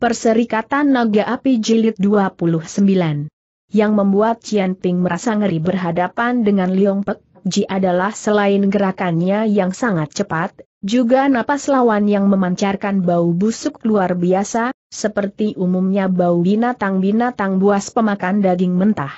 Perserikatan Naga Api Jilid 29. Yang membuat Cian Ping merasa ngeri berhadapan dengan Liong Pek Ji adalah selain gerakannya yang sangat cepat, juga napas lawan yang memancarkan bau busuk luar biasa, seperti umumnya bau binatang-binatang buas pemakan daging mentah.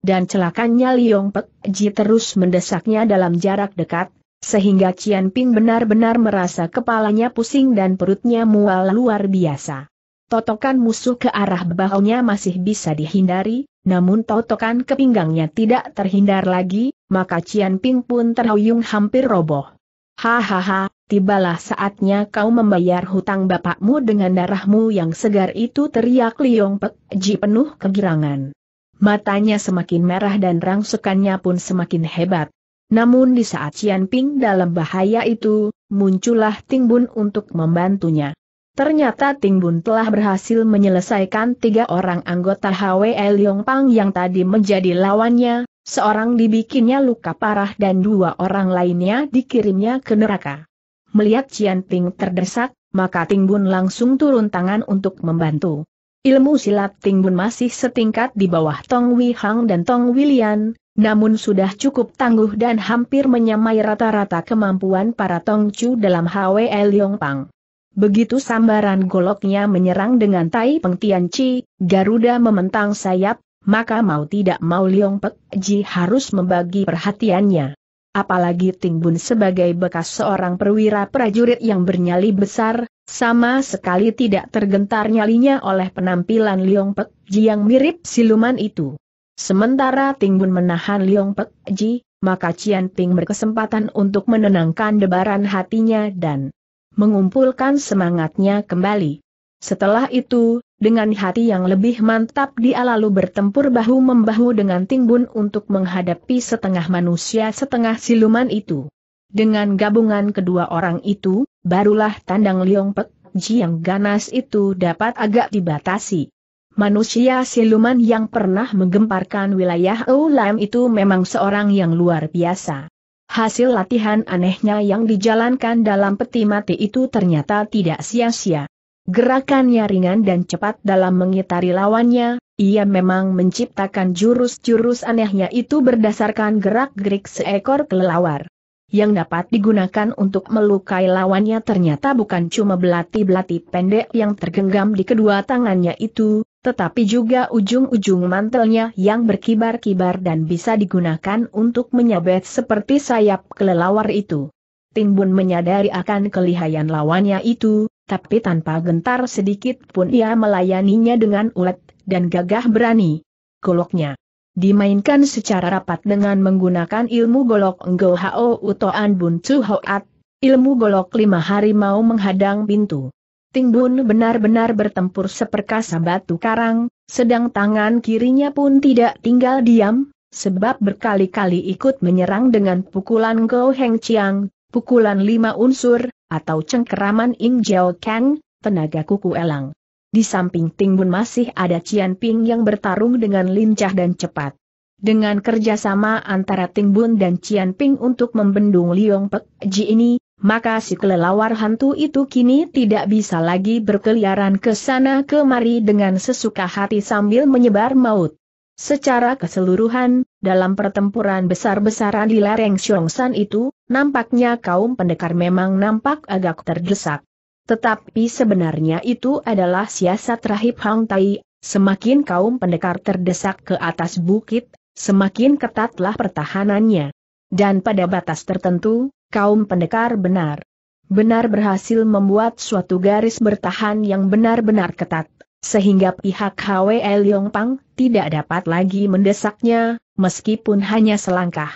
Dan celakanya Liong Pek Ji terus mendesaknya dalam jarak dekat, sehingga Cian Ping benar-benar merasa kepalanya pusing dan perutnya mual luar biasa totokan musuh ke arah bahunya masih bisa dihindari, namun totokan ke pinggangnya tidak terhindar lagi, maka Cian Ping pun terhuyung hampir roboh. Hahaha, tibalah saatnya kau membayar hutang bapakmu dengan darahmu yang segar itu teriak Liong Pek Ji penuh kegirangan. Matanya semakin merah dan rangsukannya pun semakin hebat. Namun di saat Cian Ping dalam bahaya itu, muncullah Ting Bun untuk membantunya. Ternyata Ting Bun telah berhasil menyelesaikan tiga orang anggota HWL Pang yang tadi menjadi lawannya, seorang dibikinnya luka parah dan dua orang lainnya dikirimnya ke neraka. Melihat Cian Ting terdesak, maka Ting Bun langsung turun tangan untuk membantu. Ilmu silat Ting Bun masih setingkat di bawah Tong Wei Hang dan Tong Wilian, namun sudah cukup tangguh dan hampir menyamai rata-rata kemampuan para Tong Chu dalam HWL Pang. Begitu sambaran goloknya menyerang dengan tai pengtian Ci, Garuda mementang sayap, maka mau tidak mau liong Pek Ji harus membagi perhatiannya. Apalagi ting Tingbun sebagai bekas seorang perwira prajurit yang bernyali besar, sama sekali tidak tergentar nyalinya oleh penampilan liong Pek Ji yang mirip siluman itu. Sementara ting Tingbun menahan liong Pek Ji, maka Cian Ping berkesempatan untuk menenangkan debaran hatinya dan mengumpulkan semangatnya kembali. Setelah itu, dengan hati yang lebih mantap dia lalu bertempur bahu-membahu dengan Tingbun untuk menghadapi setengah manusia setengah siluman itu. Dengan gabungan kedua orang itu, barulah tandang Liong Pek Ji yang ganas itu dapat agak dibatasi. Manusia siluman yang pernah menggemparkan wilayah Ulam itu memang seorang yang luar biasa. Hasil latihan anehnya yang dijalankan dalam peti mati itu ternyata tidak sia-sia. Gerakannya ringan dan cepat dalam mengitari lawannya, ia memang menciptakan jurus-jurus anehnya itu berdasarkan gerak-gerik seekor kelelawar. Yang dapat digunakan untuk melukai lawannya ternyata bukan cuma belati-belati pendek yang tergenggam di kedua tangannya itu, tetapi juga ujung-ujung mantelnya yang berkibar-kibar dan bisa digunakan untuk menyabet seperti sayap kelelawar itu. Timbun menyadari akan kelihayan lawannya itu, tapi tanpa gentar sedikit pun ia melayaninya dengan ulet dan gagah berani. Goloknya dimainkan secara rapat dengan menggunakan ilmu golok Ngo Hao Utoan Bun Chu Hoat, ilmu golok lima harimau menghadang pintu. Ting Bun benar-benar bertempur seperkasa batu karang, sedang tangan kirinya pun tidak tinggal diam, sebab berkali-kali ikut menyerang dengan pukulan Go Heng Chiang, pukulan lima unsur, atau cengkeraman Ing Jiao Kang, tenaga kuku elang. Di samping Ting Bun masih ada Cian Ping yang bertarung dengan lincah dan cepat. Dengan kerjasama antara Ting Bun dan Cian Ping untuk membendung Liong Pek Ji ini, maka si kelelawar hantu itu kini tidak bisa lagi berkeliaran ke sana kemari dengan sesuka hati sambil menyebar maut. Secara keseluruhan, dalam pertempuran besar-besaran di lereng Xiongshan itu, nampaknya kaum pendekar memang nampak agak terdesak. Tetapi sebenarnya itu adalah siasat rahib Hang Tai, semakin kaum pendekar terdesak ke atas bukit, semakin ketatlah pertahanannya. Dan pada batas tertentu, kaum pendekar benar. Benar berhasil membuat suatu garis bertahan yang benar-benar ketat, sehingga pihak HWL Pang tidak dapat lagi mendesaknya, meskipun hanya selangkah.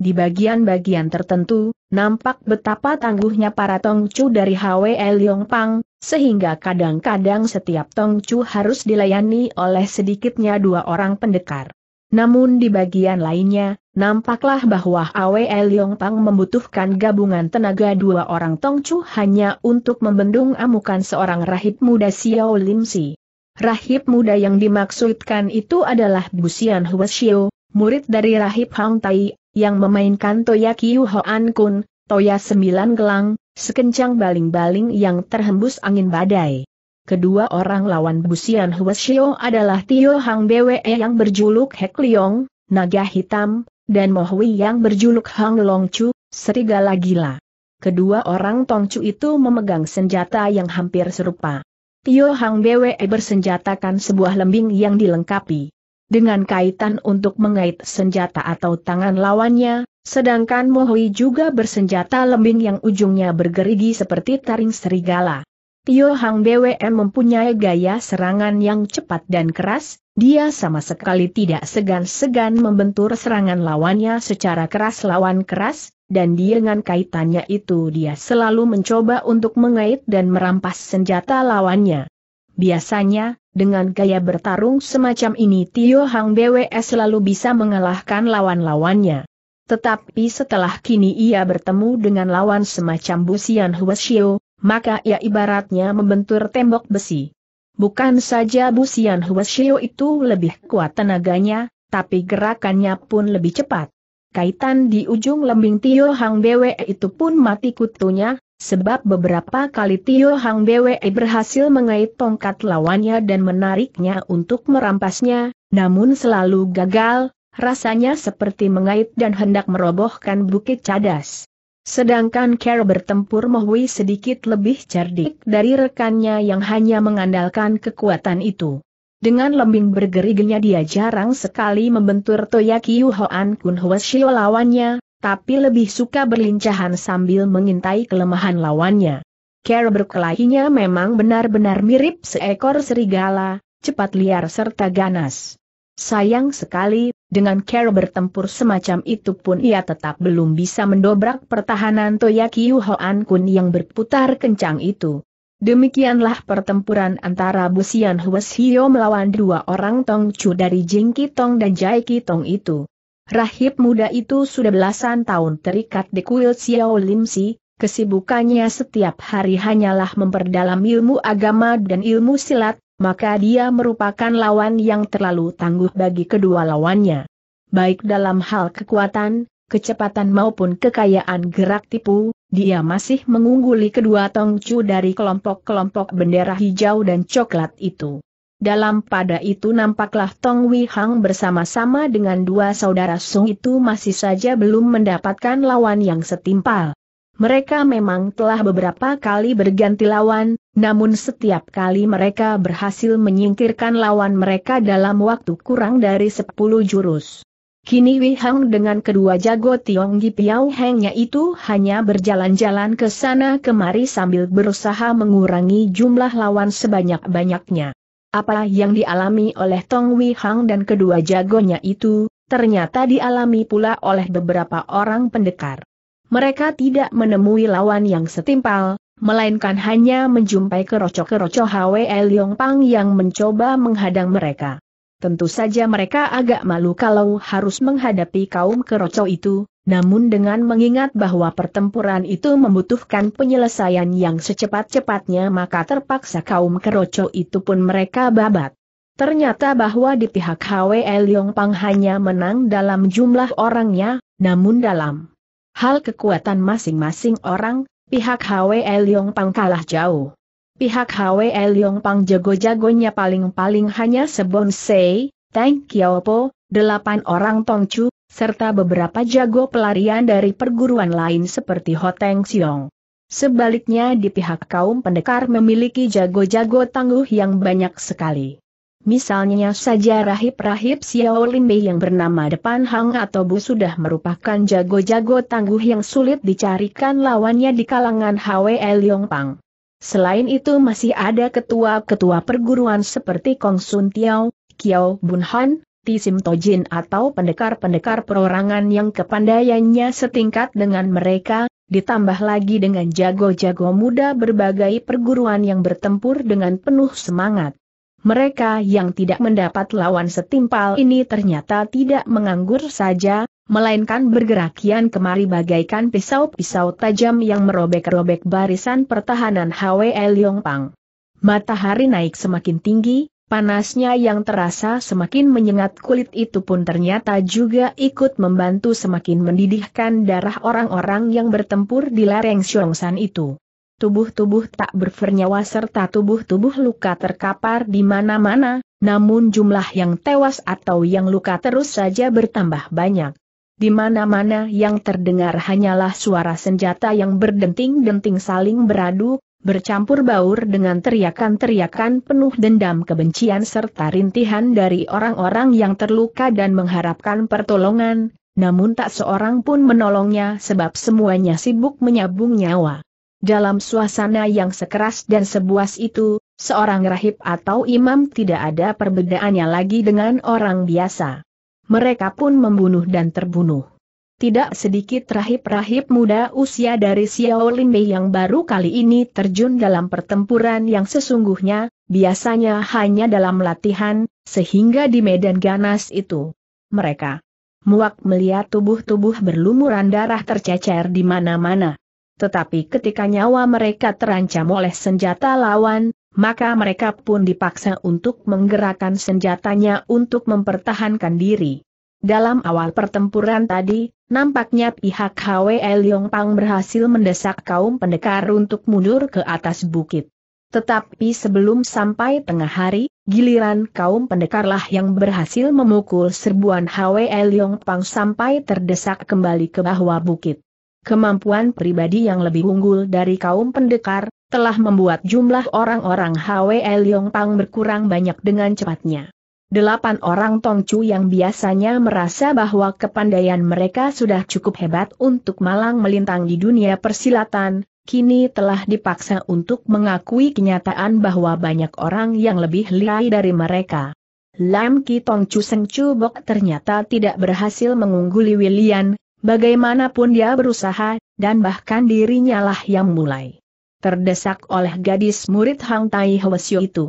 Di bagian-bagian tertentu, nampak betapa tangguhnya para Tongcu dari HWL Pang, sehingga kadang-kadang setiap Tongcu harus dilayani oleh sedikitnya dua orang pendekar. Namun di bagian lainnya, nampaklah bahwa Awe Liong Pang membutuhkan gabungan tenaga dua orang Tongcu hanya untuk membendung amukan seorang rahib muda Xiao Lim Si. Rahib muda yang dimaksudkan itu adalah Busian Huashio, murid dari rahib Hang Tai, yang memainkan Toya Kiu Hoan Kun, Toya Sembilan Gelang, sekencang baling-baling yang terhembus angin badai kedua orang lawan Busian Huashio adalah Tio Hang Bwe yang berjuluk Hek Leong, Naga Hitam, dan Mohui yang berjuluk Hang Long Chu, Serigala Gila. Kedua orang Tongcu itu memegang senjata yang hampir serupa. Tio Hang Bwe bersenjatakan sebuah lembing yang dilengkapi dengan kaitan untuk mengait senjata atau tangan lawannya, sedangkan Mohui juga bersenjata lembing yang ujungnya bergerigi seperti taring serigala. Tio Hang BWM mempunyai gaya serangan yang cepat dan keras, dia sama sekali tidak segan-segan membentur serangan lawannya secara keras lawan keras, dan dengan kaitannya itu dia selalu mencoba untuk mengait dan merampas senjata lawannya. Biasanya, dengan gaya bertarung semacam ini Tio Hang BWS selalu bisa mengalahkan lawan-lawannya. Tetapi setelah kini ia bertemu dengan lawan semacam Busian Huashio, maka ia ibaratnya membentur tembok besi. Bukan saja Busian Xian Huashio itu lebih kuat tenaganya, tapi gerakannya pun lebih cepat. Kaitan di ujung lembing Tio Hang Bwe itu pun mati kutunya, sebab beberapa kali Tio Hang Bwe berhasil mengait tongkat lawannya dan menariknya untuk merampasnya, namun selalu gagal, rasanya seperti mengait dan hendak merobohkan bukit cadas. Sedangkan Carol bertempur Mohwi sedikit lebih cerdik dari rekannya yang hanya mengandalkan kekuatan itu. Dengan lembing bergerignya dia jarang sekali membentur Toyaki Yuhoan Kun Hwasyo lawannya, tapi lebih suka berlincahan sambil mengintai kelemahan lawannya. Carol berkelahinya memang benar-benar mirip seekor serigala, cepat liar serta ganas. Sayang sekali, dengan cara bertempur semacam itu pun ia tetap belum bisa mendobrak pertahanan Toyaki Hoan Kun yang berputar kencang itu. Demikianlah pertempuran antara Busian Hues melawan dua orang Tong Chu dari Jing Kitong dan Jai Kitong itu. Rahib muda itu sudah belasan tahun terikat di kuil Xiao Lim Si, kesibukannya setiap hari hanyalah memperdalam ilmu agama dan ilmu silat, maka dia merupakan lawan yang terlalu tangguh bagi kedua lawannya. Baik dalam hal kekuatan, kecepatan maupun kekayaan gerak tipu, dia masih mengungguli kedua Tongcu dari kelompok-kelompok bendera hijau dan coklat itu. Dalam pada itu nampaklah Tong Wei Hang bersama-sama dengan dua saudara Sung itu masih saja belum mendapatkan lawan yang setimpal. Mereka memang telah beberapa kali berganti lawan, namun setiap kali mereka berhasil menyingkirkan lawan mereka dalam waktu kurang dari 10 jurus. Kini Wei Hang dengan kedua jago Tiong Gi Piao Hengnya itu hanya berjalan-jalan ke sana kemari sambil berusaha mengurangi jumlah lawan sebanyak-banyaknya. Apa yang dialami oleh Tong Wei Hang dan kedua jagonya itu, ternyata dialami pula oleh beberapa orang pendekar. Mereka tidak menemui lawan yang setimpal, melainkan hanya menjumpai kerocok-kerocok Hwe Yong Pang yang mencoba menghadang mereka. Tentu saja mereka agak malu kalau harus menghadapi kaum kerocok itu, namun dengan mengingat bahwa pertempuran itu membutuhkan penyelesaian yang secepat-cepatnya maka terpaksa kaum kerocok itu pun mereka babat. Ternyata bahwa di pihak Hwe Yong Pang hanya menang dalam jumlah orangnya, namun dalam hal kekuatan masing-masing orang, Pihak Hwe Yong Pang kalah jauh. Pihak Hwe Yong Pang jago-jagonya paling-paling hanya Sebonsei, Tang Kiaopo, delapan orang Chu, serta beberapa jago pelarian dari perguruan lain seperti Hoteng Siong. Sebaliknya di pihak kaum pendekar memiliki jago-jago tangguh yang banyak sekali. Misalnya saja rahib-rahib Xiao Limbe yang bernama depan Hang atau Bu sudah merupakan jago-jago tangguh yang sulit dicarikan lawannya di kalangan Hwe Pang. Selain itu masih ada ketua-ketua perguruan seperti Kong Sun Tiao, Kiao Bun Han, Tisim Jin atau pendekar-pendekar perorangan yang kepandaiannya setingkat dengan mereka, ditambah lagi dengan jago-jago muda berbagai perguruan yang bertempur dengan penuh semangat mereka yang tidak mendapat lawan setimpal ini ternyata tidak menganggur saja, melainkan bergerak kian kemari bagaikan pisau-pisau tajam yang merobek-robek barisan pertahanan HWL Pang. Matahari naik semakin tinggi, panasnya yang terasa semakin menyengat kulit itu pun ternyata juga ikut membantu semakin mendidihkan darah orang-orang yang bertempur di lereng Xiongsan itu tubuh-tubuh tak bernyawa serta tubuh-tubuh luka terkapar di mana-mana, namun jumlah yang tewas atau yang luka terus saja bertambah banyak. Di mana-mana yang terdengar hanyalah suara senjata yang berdenting-denting saling beradu, bercampur baur dengan teriakan-teriakan penuh dendam kebencian serta rintihan dari orang-orang yang terluka dan mengharapkan pertolongan, namun tak seorang pun menolongnya sebab semuanya sibuk menyabung nyawa. Dalam suasana yang sekeras dan sebuas itu, seorang rahib atau imam tidak ada perbedaannya lagi dengan orang biasa. Mereka pun membunuh dan terbunuh. Tidak sedikit rahib-rahib muda usia dari Xiao Mei yang baru kali ini terjun dalam pertempuran yang sesungguhnya, biasanya hanya dalam latihan, sehingga di medan ganas itu. Mereka muak melihat tubuh-tubuh berlumuran darah tercecer di mana-mana. Tetapi ketika nyawa mereka terancam oleh senjata lawan, maka mereka pun dipaksa untuk menggerakkan senjatanya untuk mempertahankan diri. Dalam awal pertempuran tadi, nampaknya pihak HWL Pang berhasil mendesak kaum pendekar untuk mundur ke atas bukit. Tetapi sebelum sampai tengah hari, giliran kaum pendekarlah yang berhasil memukul serbuan HWL Pang sampai terdesak kembali ke bawah bukit. Kemampuan pribadi yang lebih unggul dari kaum pendekar, telah membuat jumlah orang-orang Hwe Leong Pang berkurang banyak dengan cepatnya. Delapan orang Tong Chu yang biasanya merasa bahwa kepandaian mereka sudah cukup hebat untuk malang melintang di dunia persilatan, kini telah dipaksa untuk mengakui kenyataan bahwa banyak orang yang lebih lihai dari mereka. Lam Ki Tongcu Seng Chu Bok ternyata tidak berhasil mengungguli William, Bagaimanapun dia berusaha, dan bahkan dirinya lah yang mulai. Terdesak oleh gadis murid Hang Tai Hwasyo itu.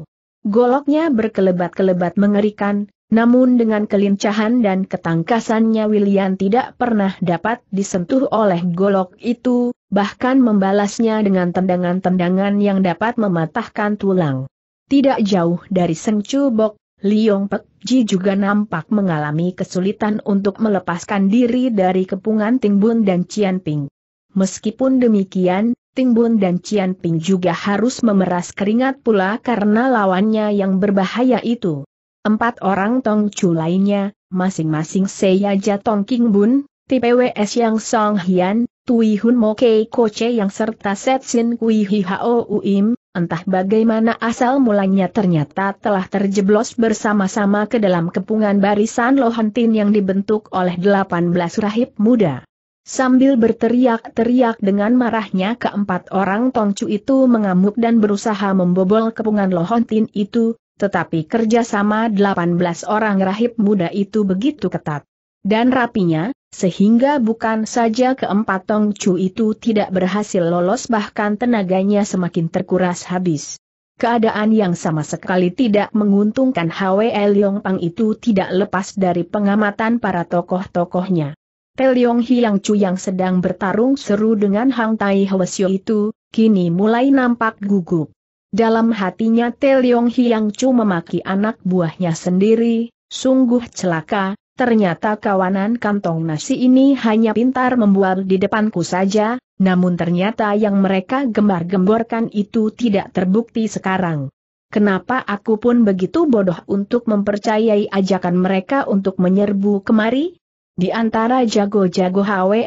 Goloknya berkelebat-kelebat mengerikan, namun dengan kelincahan dan ketangkasannya William tidak pernah dapat disentuh oleh golok itu, bahkan membalasnya dengan tendangan-tendangan yang dapat mematahkan tulang. Tidak jauh dari Seng Bok, Liong Pek Ji juga nampak mengalami kesulitan untuk melepaskan diri dari kepungan Tingbun dan Cian Ping. Meskipun demikian, Tingbun dan Cian Ping juga harus memeras keringat pula karena lawannya yang berbahaya itu. Empat orang Tongcu lainnya, masing-masing Seyaja Tong Kingbun, TPWS Yang Song Hian, Tui Hun Mo Kei Che yang serta Setsin Kui Hi Hao Uim, entah bagaimana asal mulanya ternyata telah terjeblos bersama-sama ke dalam kepungan barisan Lohantin yang dibentuk oleh 18 rahib muda. Sambil berteriak-teriak dengan marahnya keempat orang Tongcu itu mengamuk dan berusaha membobol kepungan Lohontin itu, tetapi kerjasama 18 orang rahib muda itu begitu ketat. Dan rapinya, sehingga bukan saja keempat Tong Chu itu tidak berhasil lolos bahkan tenaganya semakin terkuras habis. Keadaan yang sama sekali tidak menguntungkan Hwe Leong Pang itu tidak lepas dari pengamatan para tokoh-tokohnya. Pelyong Hiang Chu yang sedang bertarung seru dengan Hang Tai Hwasyo itu, kini mulai nampak gugup. Dalam hatinya Teliong Hiang Chu memaki anak buahnya sendiri, sungguh celaka, Ternyata kawanan kantong nasi ini hanya pintar membual di depanku saja, namun ternyata yang mereka gembar-gemborkan itu tidak terbukti sekarang. Kenapa aku pun begitu bodoh untuk mempercayai ajakan mereka untuk menyerbu kemari? Di antara jago-jago Hwe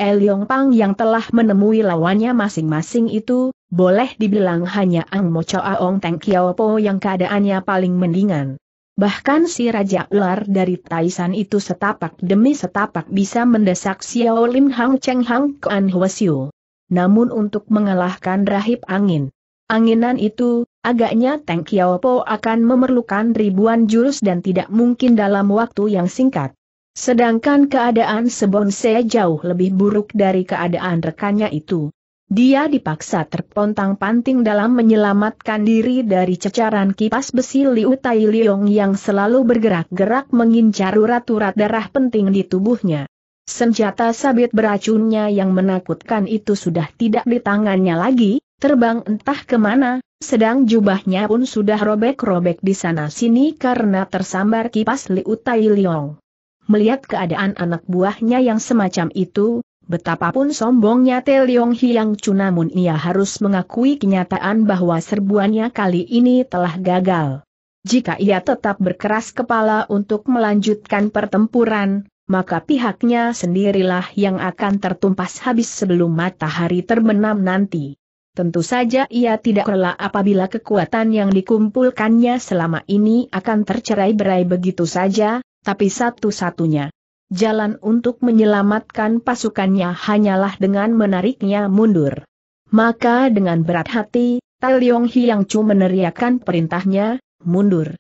Pang yang telah menemui lawannya masing-masing itu, boleh dibilang hanya Ang Mo Chao Ong Teng Kiao Po yang keadaannya paling mendingan. Bahkan si Raja Ular dari Taisan itu setapak demi setapak bisa mendesak Xiao Lim Hang Cheng Hang Kuan Huasiu. Namun untuk mengalahkan rahib angin. Anginan itu, agaknya Teng Po akan memerlukan ribuan jurus dan tidak mungkin dalam waktu yang singkat. Sedangkan keadaan Se jauh lebih buruk dari keadaan rekannya itu. Dia dipaksa terpontang-panting dalam menyelamatkan diri dari cecaran kipas besi Liu Tai Liong yang selalu bergerak-gerak mengincar urat-urat darah penting di tubuhnya. Senjata sabit beracunnya yang menakutkan itu sudah tidak di tangannya lagi, terbang entah kemana, sedang jubahnya pun sudah robek-robek di sana-sini karena tersambar kipas Liu Tai Liong. Melihat keadaan anak buahnya yang semacam itu, Betapapun sombongnya Te Leong Hiang Chu namun ia harus mengakui kenyataan bahwa serbuannya kali ini telah gagal. Jika ia tetap berkeras kepala untuk melanjutkan pertempuran, maka pihaknya sendirilah yang akan tertumpas habis sebelum matahari terbenam nanti. Tentu saja ia tidak rela apabila kekuatan yang dikumpulkannya selama ini akan tercerai-berai begitu saja, tapi satu-satunya jalan untuk menyelamatkan pasukannya hanyalah dengan menariknya mundur. Maka dengan berat hati, Tai Leong Hiang Chu meneriakkan perintahnya, mundur.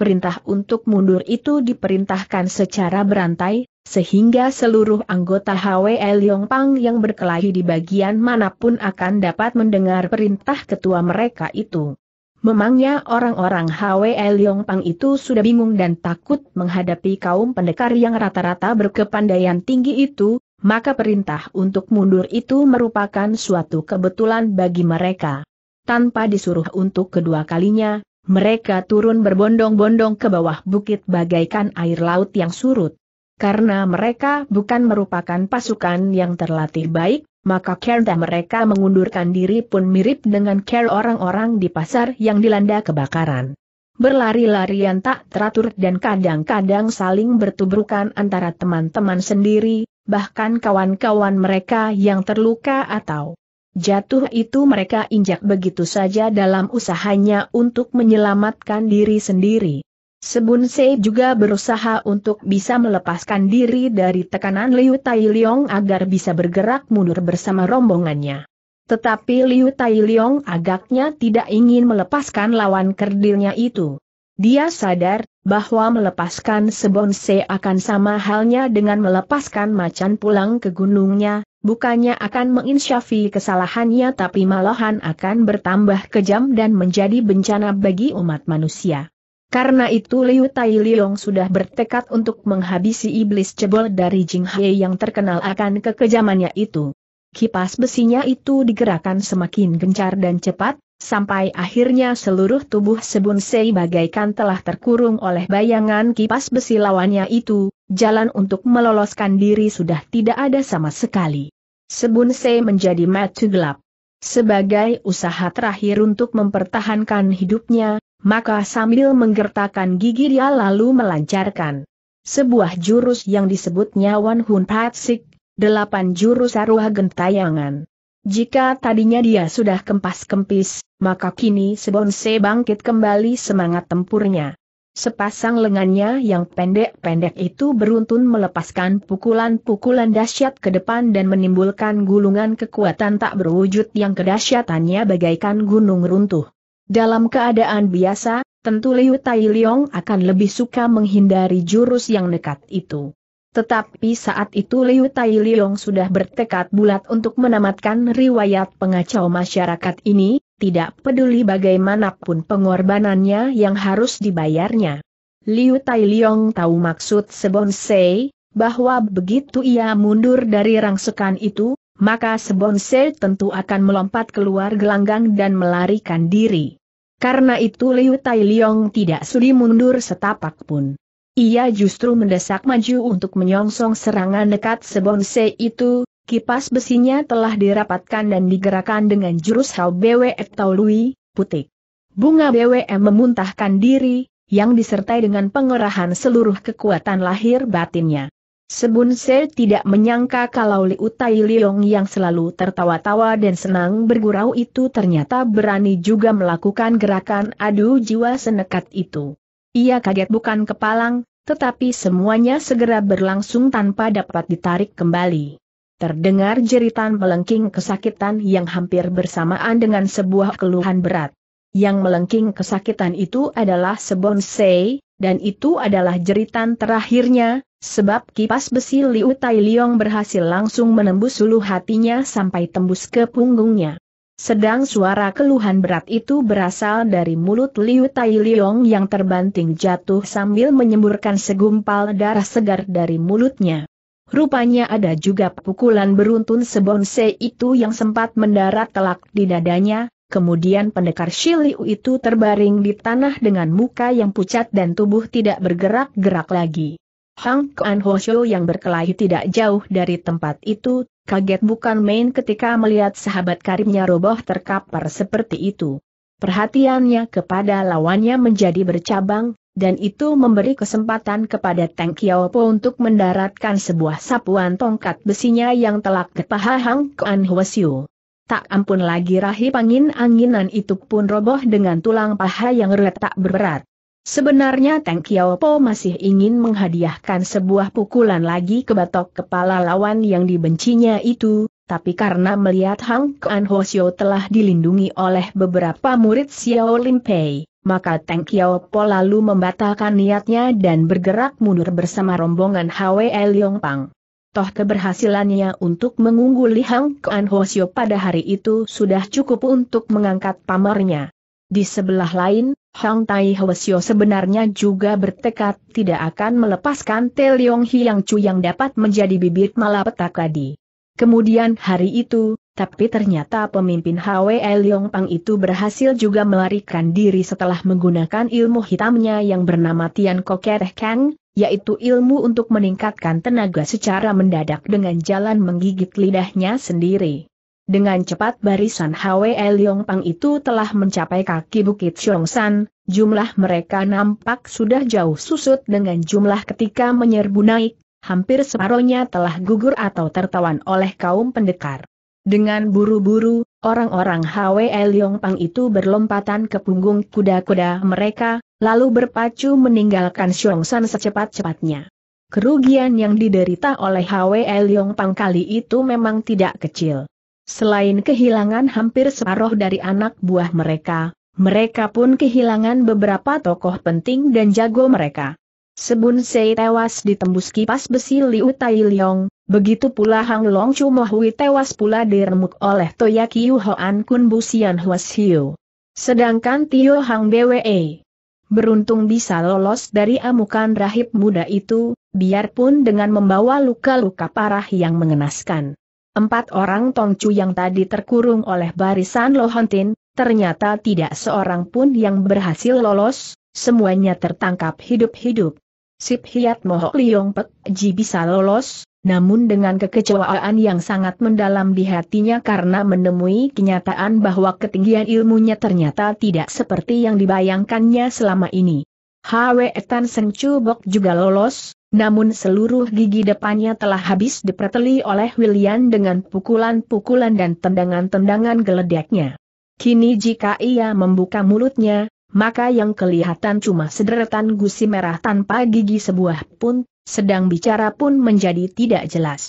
Perintah untuk mundur itu diperintahkan secara berantai, sehingga seluruh anggota HWL Yongpang yang berkelahi di bagian manapun akan dapat mendengar perintah ketua mereka itu. Memangnya orang-orang Hwe Leong Pang itu sudah bingung dan takut menghadapi kaum pendekar yang rata-rata berkepandaian tinggi itu, maka perintah untuk mundur itu merupakan suatu kebetulan bagi mereka. Tanpa disuruh untuk kedua kalinya, mereka turun berbondong-bondong ke bawah bukit bagaikan air laut yang surut. Karena mereka bukan merupakan pasukan yang terlatih baik, maka kereta mereka mengundurkan diri pun mirip dengan care orang-orang di pasar yang dilanda kebakaran. Berlari-larian tak teratur dan kadang-kadang saling bertubrukan antara teman-teman sendiri, bahkan kawan-kawan mereka yang terluka atau jatuh itu mereka injak begitu saja dalam usahanya untuk menyelamatkan diri sendiri. Sebun Sei juga berusaha untuk bisa melepaskan diri dari tekanan Liu Tai Liong agar bisa bergerak mundur bersama rombongannya. Tetapi Liu Tai Liong agaknya tidak ingin melepaskan lawan kerdilnya itu. Dia sadar bahwa melepaskan Sebun Se akan sama halnya dengan melepaskan macan pulang ke gunungnya, bukannya akan menginsyafi kesalahannya tapi malahan akan bertambah kejam dan menjadi bencana bagi umat manusia. Karena itu Liu Tai Liong sudah bertekad untuk menghabisi iblis cebol dari Jing He yang terkenal akan kekejamannya itu. Kipas besinya itu digerakkan semakin gencar dan cepat, sampai akhirnya seluruh tubuh Sebun Sei bagaikan telah terkurung oleh bayangan kipas besi lawannya itu, jalan untuk meloloskan diri sudah tidak ada sama sekali. Sebun Sei menjadi mati gelap. Sebagai usaha terakhir untuk mempertahankan hidupnya, maka sambil menggertakkan gigi dia lalu melancarkan sebuah jurus yang disebutnya Wan Hun Patsik, delapan jurus arwah gentayangan. Jika tadinya dia sudah kempas-kempis, maka kini Sebonse bangkit kembali semangat tempurnya. Sepasang lengannya yang pendek-pendek itu beruntun melepaskan pukulan-pukulan dahsyat ke depan dan menimbulkan gulungan kekuatan tak berwujud yang kedahsyatannya bagaikan gunung runtuh. Dalam keadaan biasa, tentu Liu Tai Liong akan lebih suka menghindari jurus yang dekat itu. Tetapi saat itu Liu Tai Liong sudah bertekad bulat untuk menamatkan riwayat pengacau masyarakat ini, tidak peduli bagaimanapun pengorbanannya yang harus dibayarnya. Liu Tai Liong tahu maksud Sebonsei, bahwa begitu ia mundur dari rangsekan itu, maka Sebonsei tentu akan melompat keluar gelanggang dan melarikan diri. Karena itu Liu Tai Liong tidak sudi mundur setapak pun. Ia justru mendesak maju untuk menyongsong serangan dekat sebonse itu, kipas besinya telah dirapatkan dan digerakkan dengan jurus Hau Bwe atau Lui, putik. Bunga BWM memuntahkan diri, yang disertai dengan pengerahan seluruh kekuatan lahir batinnya. Sebun Se tidak menyangka kalau Liu Tai Leong yang selalu tertawa-tawa dan senang bergurau itu ternyata berani juga melakukan gerakan adu jiwa senekat itu. Ia kaget bukan kepalang, tetapi semuanya segera berlangsung tanpa dapat ditarik kembali. Terdengar jeritan melengking kesakitan yang hampir bersamaan dengan sebuah keluhan berat. Yang melengking kesakitan itu adalah Sebon Se, dan itu adalah jeritan terakhirnya, Sebab kipas besi Liu Tai Liong berhasil langsung menembus ulu hatinya sampai tembus ke punggungnya. Sedang suara keluhan berat itu berasal dari mulut Liu Tai Liong yang terbanting jatuh sambil menyemburkan segumpal darah segar dari mulutnya. Rupanya ada juga pukulan beruntun sebonse itu yang sempat mendarat telak di dadanya, Kemudian pendekar Shiliu itu terbaring di tanah dengan muka yang pucat dan tubuh tidak bergerak-gerak lagi. Hang Kuan Hoshu yang berkelahi tidak jauh dari tempat itu, kaget bukan main ketika melihat sahabat karibnya roboh terkapar seperti itu. Perhatiannya kepada lawannya menjadi bercabang, dan itu memberi kesempatan kepada Tang Po untuk mendaratkan sebuah sapuan tongkat besinya yang telak ke paha Hang Kuan Hoshu. Tak ampun lagi rahi angin-anginan itu pun roboh dengan tulang paha yang retak berat. Sebenarnya Teng Po masih ingin menghadiahkan sebuah pukulan lagi ke batok kepala lawan yang dibencinya itu, tapi karena melihat Hang Kuan Hoshio telah dilindungi oleh beberapa murid Xiao Limpei, Pei, maka Teng Po lalu membatalkan niatnya dan bergerak mundur bersama rombongan Hwe Yong Pang. Toh keberhasilannya untuk mengungguli Hang Kuan Hoshio pada hari itu sudah cukup untuk mengangkat pamornya. Di sebelah lain, Hang Tai Hwasyo sebenarnya juga bertekad tidak akan melepaskan Te Leong Hiang Chu yang dapat menjadi bibit malapetaka di. Kemudian hari itu, tapi ternyata pemimpin Hwe Leong Pang itu berhasil juga melarikan diri setelah menggunakan ilmu hitamnya yang bernama Tian Koker Kang, yaitu ilmu untuk meningkatkan tenaga secara mendadak dengan jalan menggigit lidahnya sendiri. Dengan cepat barisan Hwe Liong Pang itu telah mencapai kaki Bukit San. jumlah mereka nampak sudah jauh susut dengan jumlah ketika menyerbu naik, hampir separohnya telah gugur atau tertawan oleh kaum pendekar. Dengan buru-buru, orang-orang Hwe Liong Pang itu berlompatan ke punggung kuda-kuda mereka, lalu berpacu meninggalkan San secepat-cepatnya. Kerugian yang diderita oleh Hwe Liong Pang kali itu memang tidak kecil. Selain kehilangan hampir separuh dari anak buah mereka, mereka pun kehilangan beberapa tokoh penting dan jago mereka. Sebun Sei tewas ditembus kipas besi Liu Tai Liong, begitu pula Hang Long Chu Mohui tewas pula diremuk oleh Toya Kiu Hoan Kun Sian Huas Hiu. Sedangkan Tio Hang BWE beruntung bisa lolos dari amukan rahib muda itu, biarpun dengan membawa luka-luka parah yang mengenaskan. Empat orang Tongcu yang tadi terkurung oleh barisan Lohontin, ternyata tidak seorang pun yang berhasil lolos, semuanya tertangkap hidup-hidup. Sip Hiat Mohok Liong Pek Ji bisa lolos, namun dengan kekecewaan yang sangat mendalam di hatinya karena menemui kenyataan bahwa ketinggian ilmunya ternyata tidak seperti yang dibayangkannya selama ini. Hwe Tan Seng Chu Bok juga lolos, namun seluruh gigi depannya telah habis diperteli oleh William dengan pukulan-pukulan dan tendangan-tendangan geledeknya. Kini jika ia membuka mulutnya, maka yang kelihatan cuma sederetan gusi merah tanpa gigi sebuah pun, sedang bicara pun menjadi tidak jelas.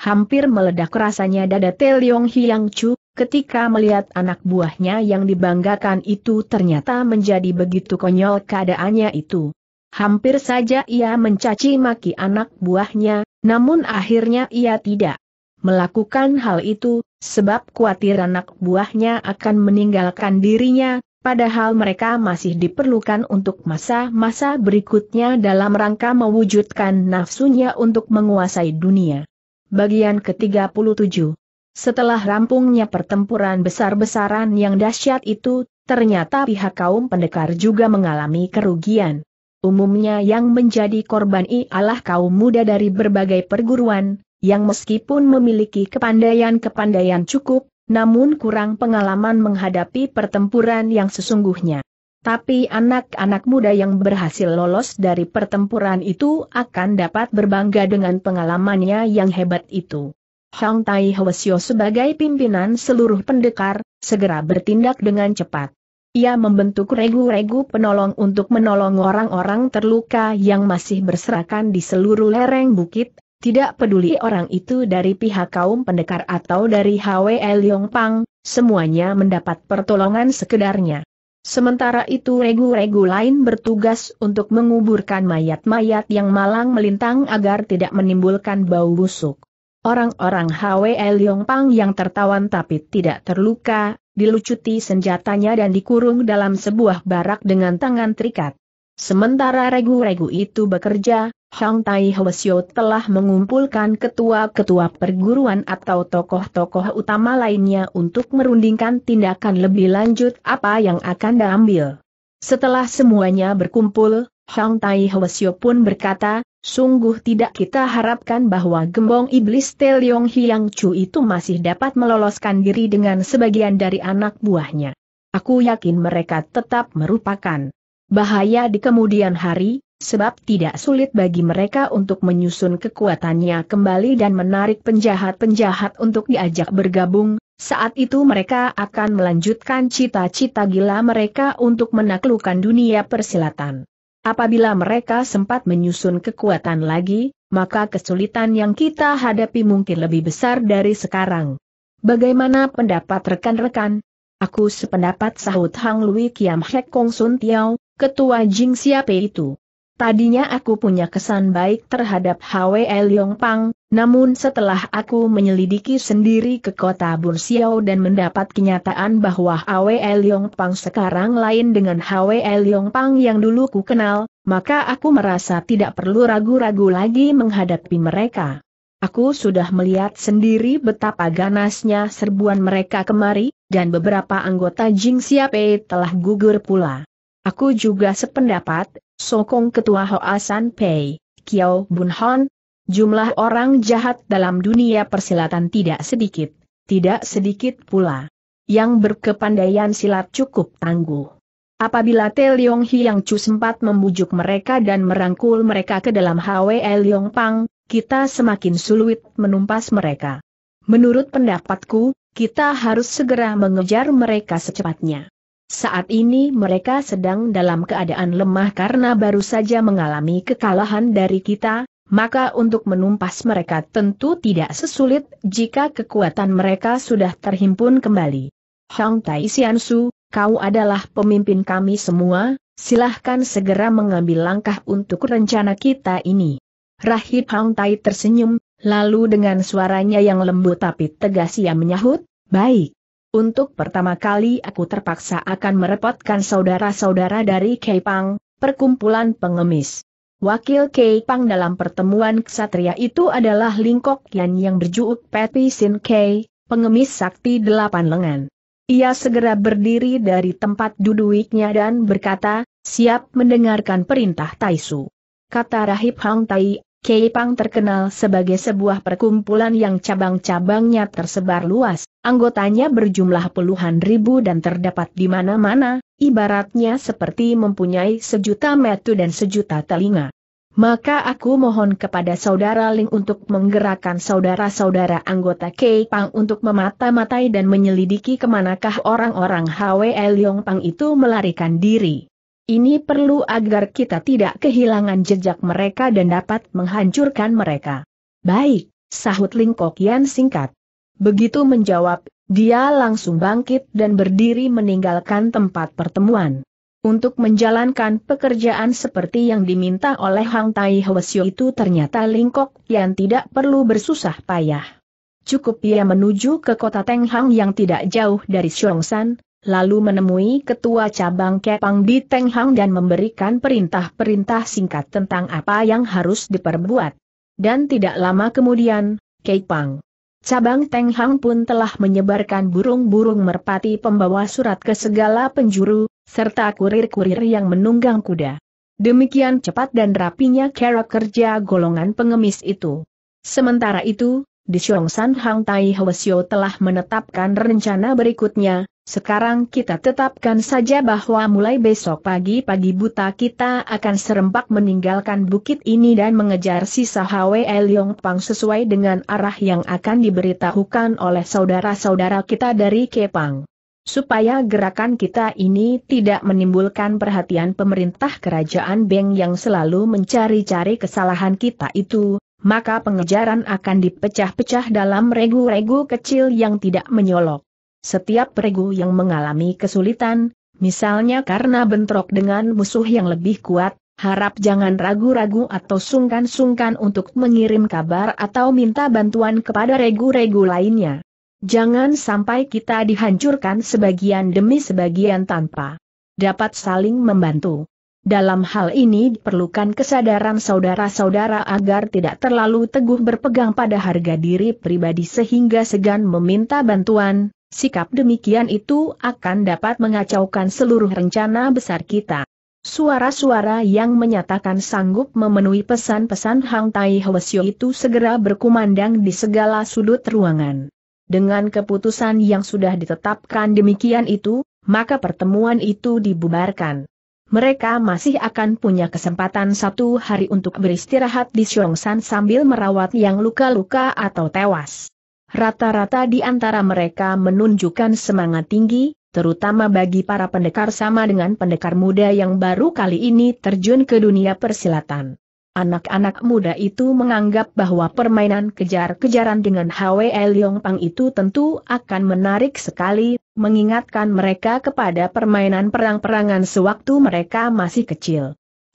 Hampir meledak rasanya dada Teliong Hiang Chu, ketika melihat anak buahnya yang dibanggakan itu ternyata menjadi begitu konyol keadaannya itu. Hampir saja ia mencaci maki anak buahnya, namun akhirnya ia tidak melakukan hal itu, sebab khawatir anak buahnya akan meninggalkan dirinya, padahal mereka masih diperlukan untuk masa-masa berikutnya dalam rangka mewujudkan nafsunya untuk menguasai dunia. Bagian ke-37 Setelah rampungnya pertempuran besar-besaran yang dahsyat itu, ternyata pihak kaum pendekar juga mengalami kerugian. Umumnya yang menjadi korban ialah kaum muda dari berbagai perguruan, yang meskipun memiliki kepandaian-kepandaian cukup, namun kurang pengalaman menghadapi pertempuran yang sesungguhnya. Tapi anak-anak muda yang berhasil lolos dari pertempuran itu akan dapat berbangga dengan pengalamannya yang hebat itu. Hong Tai Hwasyo sebagai pimpinan seluruh pendekar, segera bertindak dengan cepat. Ia membentuk regu-regu penolong untuk menolong orang-orang terluka yang masih berserakan di seluruh lereng bukit, tidak peduli orang itu dari pihak kaum pendekar atau dari Yong Pang, semuanya mendapat pertolongan sekedarnya. Sementara itu regu-regu lain bertugas untuk menguburkan mayat-mayat yang malang melintang agar tidak menimbulkan bau busuk. Orang-orang Yong Pang yang tertawan tapi tidak terluka, dilucuti senjatanya dan dikurung dalam sebuah barak dengan tangan terikat. Sementara regu-regu itu bekerja, Hang Tai Hwasyo telah mengumpulkan ketua-ketua perguruan atau tokoh-tokoh utama lainnya untuk merundingkan tindakan lebih lanjut apa yang akan diambil. Setelah semuanya berkumpul, Hang Tai Hwasyo pun berkata, Sungguh tidak kita harapkan bahwa gembong iblis Teliong Hiang Chu itu masih dapat meloloskan diri dengan sebagian dari anak buahnya. Aku yakin mereka tetap merupakan bahaya di kemudian hari, sebab tidak sulit bagi mereka untuk menyusun kekuatannya kembali dan menarik penjahat-penjahat untuk diajak bergabung, saat itu mereka akan melanjutkan cita-cita gila mereka untuk menaklukkan dunia persilatan. Apabila mereka sempat menyusun kekuatan lagi, maka kesulitan yang kita hadapi mungkin lebih besar dari sekarang. Bagaimana pendapat rekan-rekan? Aku sependapat sahut Hang Lui Kiam Hek Kong Sun Tiao, ketua Jing Siapai itu. Tadinya aku punya kesan baik terhadap Hwe Yong Pang, namun setelah aku menyelidiki sendiri ke kota Xiao dan mendapat kenyataan bahwa Hwe Leong Pang sekarang lain dengan Hwe Leong Pang yang dulu ku kenal, maka aku merasa tidak perlu ragu-ragu lagi menghadapi mereka. Aku sudah melihat sendiri betapa ganasnya serbuan mereka kemari, dan beberapa anggota Jing Xiape telah gugur pula. Aku juga sependapat, sokong ketua Hoa San Pei, Kiao Bun Hon, jumlah orang jahat dalam dunia persilatan tidak sedikit, tidak sedikit pula. Yang berkepandaian silat cukup tangguh. Apabila Te Leong Hiang Chu sempat membujuk mereka dan merangkul mereka ke dalam Hwe Leong Pang, kita semakin sulit menumpas mereka. Menurut pendapatku, kita harus segera mengejar mereka secepatnya. Saat ini mereka sedang dalam keadaan lemah karena baru saja mengalami kekalahan dari kita, maka untuk menumpas mereka tentu tidak sesulit jika kekuatan mereka sudah terhimpun kembali. Hang Tai Su, kau adalah pemimpin kami semua, silahkan segera mengambil langkah untuk rencana kita ini. Rahib Hang Tai tersenyum, lalu dengan suaranya yang lembut tapi tegas ia menyahut, baik. Untuk pertama kali aku terpaksa akan merepotkan saudara-saudara dari Keipang, perkumpulan pengemis. Wakil Kei Pang dalam pertemuan ksatria itu adalah Lingkok Yan yang berjuuk Peti Sin Kei, pengemis sakti delapan lengan. Ia segera berdiri dari tempat duduknya dan berkata, siap mendengarkan perintah Taisu. Kata Rahib Hang Tai, Kei Pang terkenal sebagai sebuah perkumpulan yang cabang-cabangnya tersebar luas, anggotanya berjumlah puluhan ribu dan terdapat di mana-mana, ibaratnya seperti mempunyai sejuta metu dan sejuta telinga. Maka aku mohon kepada saudara Ling untuk menggerakkan saudara-saudara anggota Kei Pang untuk memata-matai dan menyelidiki kemanakah orang-orang Hwe Leong Pang itu melarikan diri. Ini perlu agar kita tidak kehilangan jejak mereka dan dapat menghancurkan mereka. Baik, sahut Ling Kok Yan singkat. Begitu menjawab, dia langsung bangkit dan berdiri meninggalkan tempat pertemuan. Untuk menjalankan pekerjaan seperti yang diminta oleh Hang Tai Hwasyo itu ternyata Lingkok yang tidak perlu bersusah payah. Cukup ia menuju ke kota Tenghang yang tidak jauh dari Xiongshan, lalu menemui ketua cabang Kepang di Tenghang dan memberikan perintah-perintah singkat tentang apa yang harus diperbuat. Dan tidak lama kemudian, Kepang Cabang Teng Hang pun telah menyebarkan burung-burung merpati pembawa surat ke segala penjuru, serta kurir-kurir yang menunggang kuda. Demikian cepat dan rapinya kerap kerja golongan pengemis itu. Sementara itu, di San Hang Tai Hwesio telah menetapkan rencana berikutnya, sekarang kita tetapkan saja bahwa mulai besok pagi-pagi buta kita akan serempak meninggalkan bukit ini dan mengejar sisa Hwe Liong Pang sesuai dengan arah yang akan diberitahukan oleh saudara-saudara kita dari Kepang. Supaya gerakan kita ini tidak menimbulkan perhatian pemerintah kerajaan Beng yang selalu mencari-cari kesalahan kita itu, maka pengejaran akan dipecah-pecah dalam regu-regu kecil yang tidak menyolok. Setiap regu yang mengalami kesulitan, misalnya karena bentrok dengan musuh yang lebih kuat, harap jangan ragu-ragu atau sungkan-sungkan untuk mengirim kabar atau minta bantuan kepada regu-regu lainnya. Jangan sampai kita dihancurkan sebagian demi sebagian tanpa dapat saling membantu. Dalam hal ini diperlukan kesadaran saudara-saudara agar tidak terlalu teguh berpegang pada harga diri pribadi sehingga segan meminta bantuan, sikap demikian itu akan dapat mengacaukan seluruh rencana besar kita. Suara-suara yang menyatakan sanggup memenuhi pesan-pesan Hang Tai Hwasyo itu segera berkumandang di segala sudut ruangan. Dengan keputusan yang sudah ditetapkan demikian itu, maka pertemuan itu dibubarkan mereka masih akan punya kesempatan satu hari untuk beristirahat di Xiongsan sambil merawat yang luka-luka atau tewas. Rata-rata di antara mereka menunjukkan semangat tinggi, terutama bagi para pendekar sama dengan pendekar muda yang baru kali ini terjun ke dunia persilatan. Anak-anak muda itu menganggap bahwa permainan kejar-kejaran dengan Hwe Leong Pang itu tentu akan menarik sekali, mengingatkan mereka kepada permainan perang-perangan sewaktu mereka masih kecil.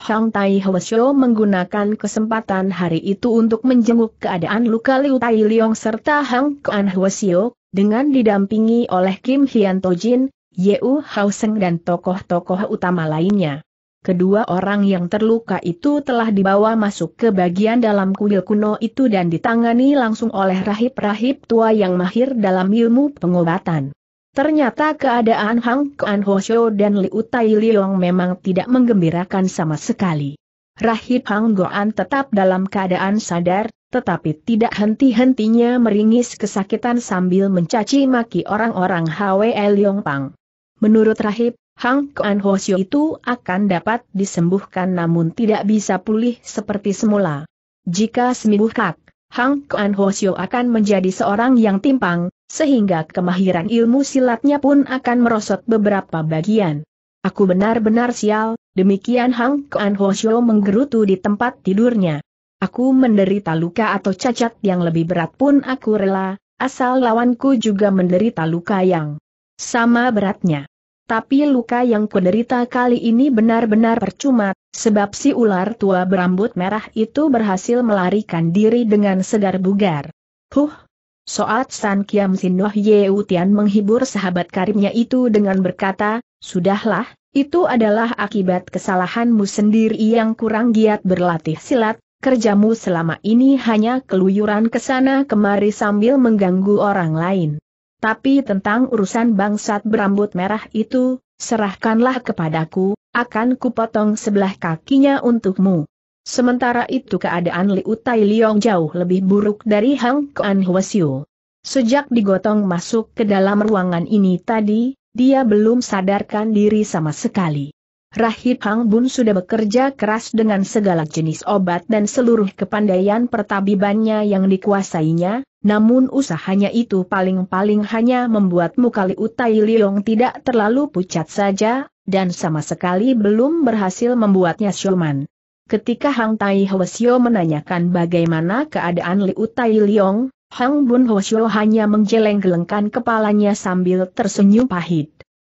Hang Tai Hwesho menggunakan kesempatan hari itu untuk menjenguk keadaan luka Liu Tai Liong serta Hang Kuan Hwesho, dengan didampingi oleh Kim Hian Tojin, Yeu Hao Seng dan tokoh-tokoh utama lainnya. Kedua orang yang terluka itu telah dibawa masuk ke bagian dalam kuil kuno itu dan ditangani langsung oleh rahib-rahib tua yang mahir dalam ilmu pengobatan. Ternyata keadaan Hang Kuan Hoshio dan Liu Tai Liong memang tidak menggembirakan sama sekali. Rahib Hang Goan tetap dalam keadaan sadar, tetapi tidak henti-hentinya meringis kesakitan sambil mencaci maki orang-orang Hwe Liong Pang. Menurut Rahib, Hang Kuan Hoshio itu akan dapat disembuhkan namun tidak bisa pulih seperti semula. Jika sembuh Kak Hang Kuan akan menjadi seorang yang timpang, sehingga kemahiran ilmu silatnya pun akan merosot beberapa bagian. Aku benar-benar sial, demikian Hang Kuan menggerutu di tempat tidurnya. Aku menderita luka atau cacat yang lebih berat pun aku rela, asal lawanku juga menderita luka yang sama beratnya. Tapi luka yang kuderita kali ini benar-benar percuma, sebab si ular tua berambut merah itu berhasil melarikan diri dengan segar bugar. Huh! Soat San Kiam Sinoh Yeu Tian menghibur sahabat karibnya itu dengan berkata, Sudahlah, itu adalah akibat kesalahanmu sendiri yang kurang giat berlatih silat, kerjamu selama ini hanya keluyuran ke sana kemari sambil mengganggu orang lain. Tapi tentang urusan bangsat berambut merah itu, serahkanlah kepadaku, akan kupotong sebelah kakinya untukmu. Sementara itu keadaan Liu Tai Liong jauh lebih buruk dari Hang Kuan Hwasyu. Sejak digotong masuk ke dalam ruangan ini tadi, dia belum sadarkan diri sama sekali. Rahib Hang Bun sudah bekerja keras dengan segala jenis obat dan seluruh kepandaian pertabibannya yang dikuasainya, namun usahanya itu paling-paling hanya membuatmu kali Utai Liong tidak terlalu pucat saja, dan sama sekali belum berhasil membuatnya syoman. Ketika Hang Tai Hwasyo menanyakan bagaimana keadaan Liu Tai Liong, Hang Bun Hwasyo hanya menggeleng-gelengkan kepalanya sambil tersenyum pahit.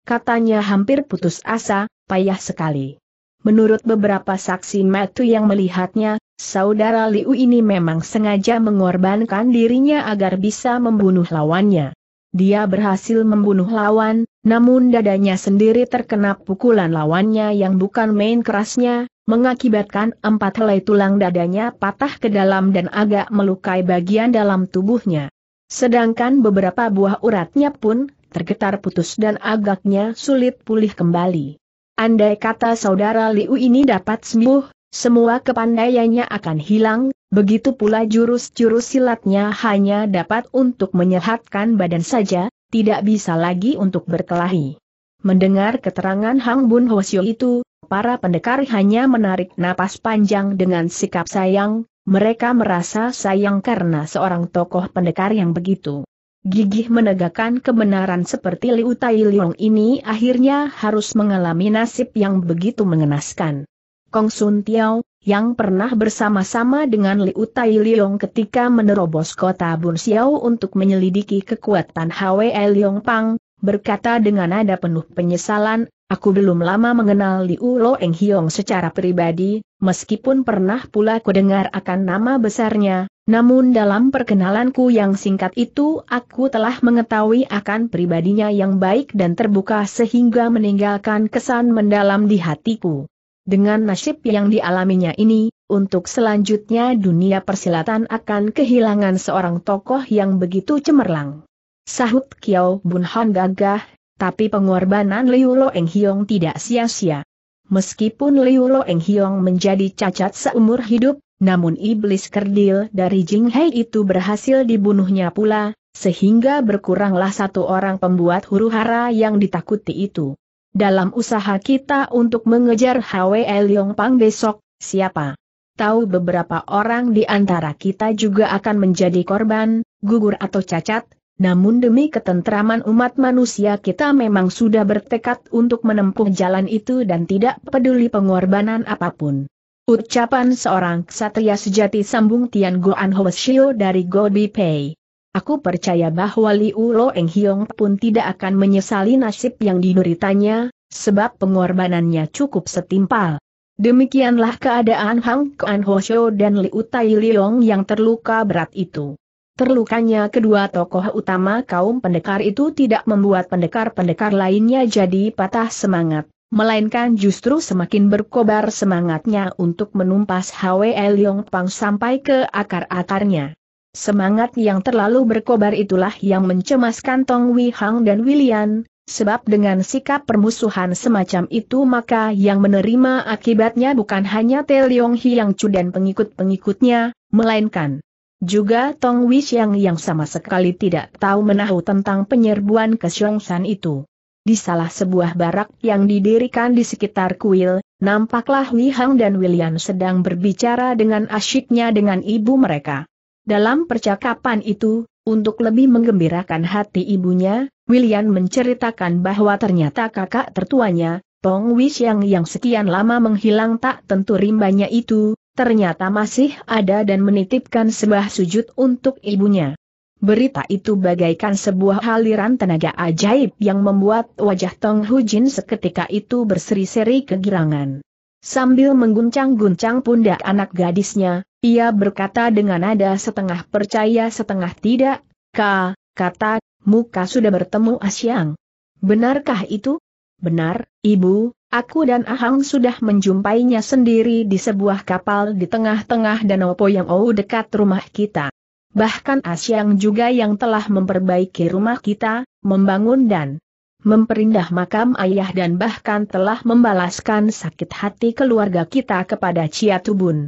Katanya hampir putus asa, payah sekali. Menurut beberapa saksi metu yang melihatnya, Saudara Liu ini memang sengaja mengorbankan dirinya agar bisa membunuh lawannya. Dia berhasil membunuh lawan, namun dadanya sendiri terkena pukulan lawannya yang bukan main kerasnya, mengakibatkan empat helai tulang dadanya patah ke dalam dan agak melukai bagian dalam tubuhnya. Sedangkan beberapa buah uratnya pun tergetar putus dan agaknya sulit pulih kembali. Andai kata saudara Liu ini dapat sembuh, semua kepandaiannya akan hilang, begitu pula jurus-jurus silatnya hanya dapat untuk menyehatkan badan saja, tidak bisa lagi untuk berkelahi. Mendengar keterangan Hang Bun Hosyo itu, para pendekar hanya menarik napas panjang dengan sikap sayang, mereka merasa sayang karena seorang tokoh pendekar yang begitu gigih menegakkan kebenaran seperti Liu Tai Liong ini akhirnya harus mengalami nasib yang begitu mengenaskan. Kong Sun Tiao, yang pernah bersama-sama dengan Liu Tai Liong ketika menerobos kota Bun Xiao untuk menyelidiki kekuatan Hwe Liong Pang, berkata dengan nada penuh penyesalan, aku belum lama mengenal Liu Lo Eng Hiong secara pribadi, meskipun pernah pula ku dengar akan nama besarnya, namun dalam perkenalanku yang singkat itu aku telah mengetahui akan pribadinya yang baik dan terbuka sehingga meninggalkan kesan mendalam di hatiku. Dengan nasib yang dialaminya ini, untuk selanjutnya dunia persilatan akan kehilangan seorang tokoh yang begitu cemerlang. Sahut Kiao Bun Han gagah, tapi pengorbanan Liu Lo Eng Hiong tidak sia-sia. Meskipun Liu Lo Eng Hiong menjadi cacat seumur hidup, namun iblis kerdil dari Jing Hei itu berhasil dibunuhnya pula, sehingga berkuranglah satu orang pembuat huru hara yang ditakuti itu. Dalam usaha kita untuk mengejar HWL Pang besok, siapa? Tahu beberapa orang di antara kita juga akan menjadi korban, gugur atau cacat, namun demi ketentraman umat manusia kita memang sudah bertekad untuk menempuh jalan itu dan tidak peduli pengorbanan apapun. Ucapan seorang ksatria sejati sambung Tian Goan Hoesio dari Gobi Pei. Aku percaya bahwa Liu Lo Eng Hiong pun tidak akan menyesali nasib yang dinuritanya, sebab pengorbanannya cukup setimpal. Demikianlah keadaan Hang Kuan Hoshio dan Liu Tai Liong yang terluka berat itu. Terlukanya kedua tokoh utama kaum pendekar itu tidak membuat pendekar-pendekar lainnya jadi patah semangat, melainkan justru semakin berkobar semangatnya untuk menumpas Hwe Leong Pang sampai ke akar-akarnya. Semangat yang terlalu berkobar itulah yang mencemaskan Tong Wei Hang dan William, Sebab dengan sikap permusuhan semacam itu maka yang menerima akibatnya bukan hanya Te Leong yang Chu dan pengikut-pengikutnya, melainkan juga Tong Xiang yang sama sekali tidak tahu menahu tentang penyerbuan ke Xiongsan itu. Di salah sebuah barak yang didirikan di sekitar kuil, nampaklah Wihang dan William sedang berbicara dengan asyiknya dengan ibu mereka. Dalam percakapan itu, untuk lebih menggembirakan hati ibunya, William menceritakan bahwa ternyata kakak tertuanya, Tong Wishang yang sekian lama menghilang tak tentu rimbanya itu, ternyata masih ada dan menitipkan sebuah sujud untuk ibunya. Berita itu bagaikan sebuah aliran tenaga ajaib yang membuat wajah Tong Hujin seketika itu berseri-seri kegirangan. Sambil mengguncang-guncang pundak anak gadisnya, ia berkata dengan nada setengah percaya setengah tidak, Ka, kata, muka sudah bertemu Asyang. Benarkah itu? Benar, Ibu, aku dan Ahang sudah menjumpainya sendiri di sebuah kapal di tengah-tengah Danau Poyangou dekat rumah kita. Bahkan Asyang juga yang telah memperbaiki rumah kita, membangun dan memperindah makam ayah dan bahkan telah membalaskan sakit hati keluarga kita kepada Ciatubun.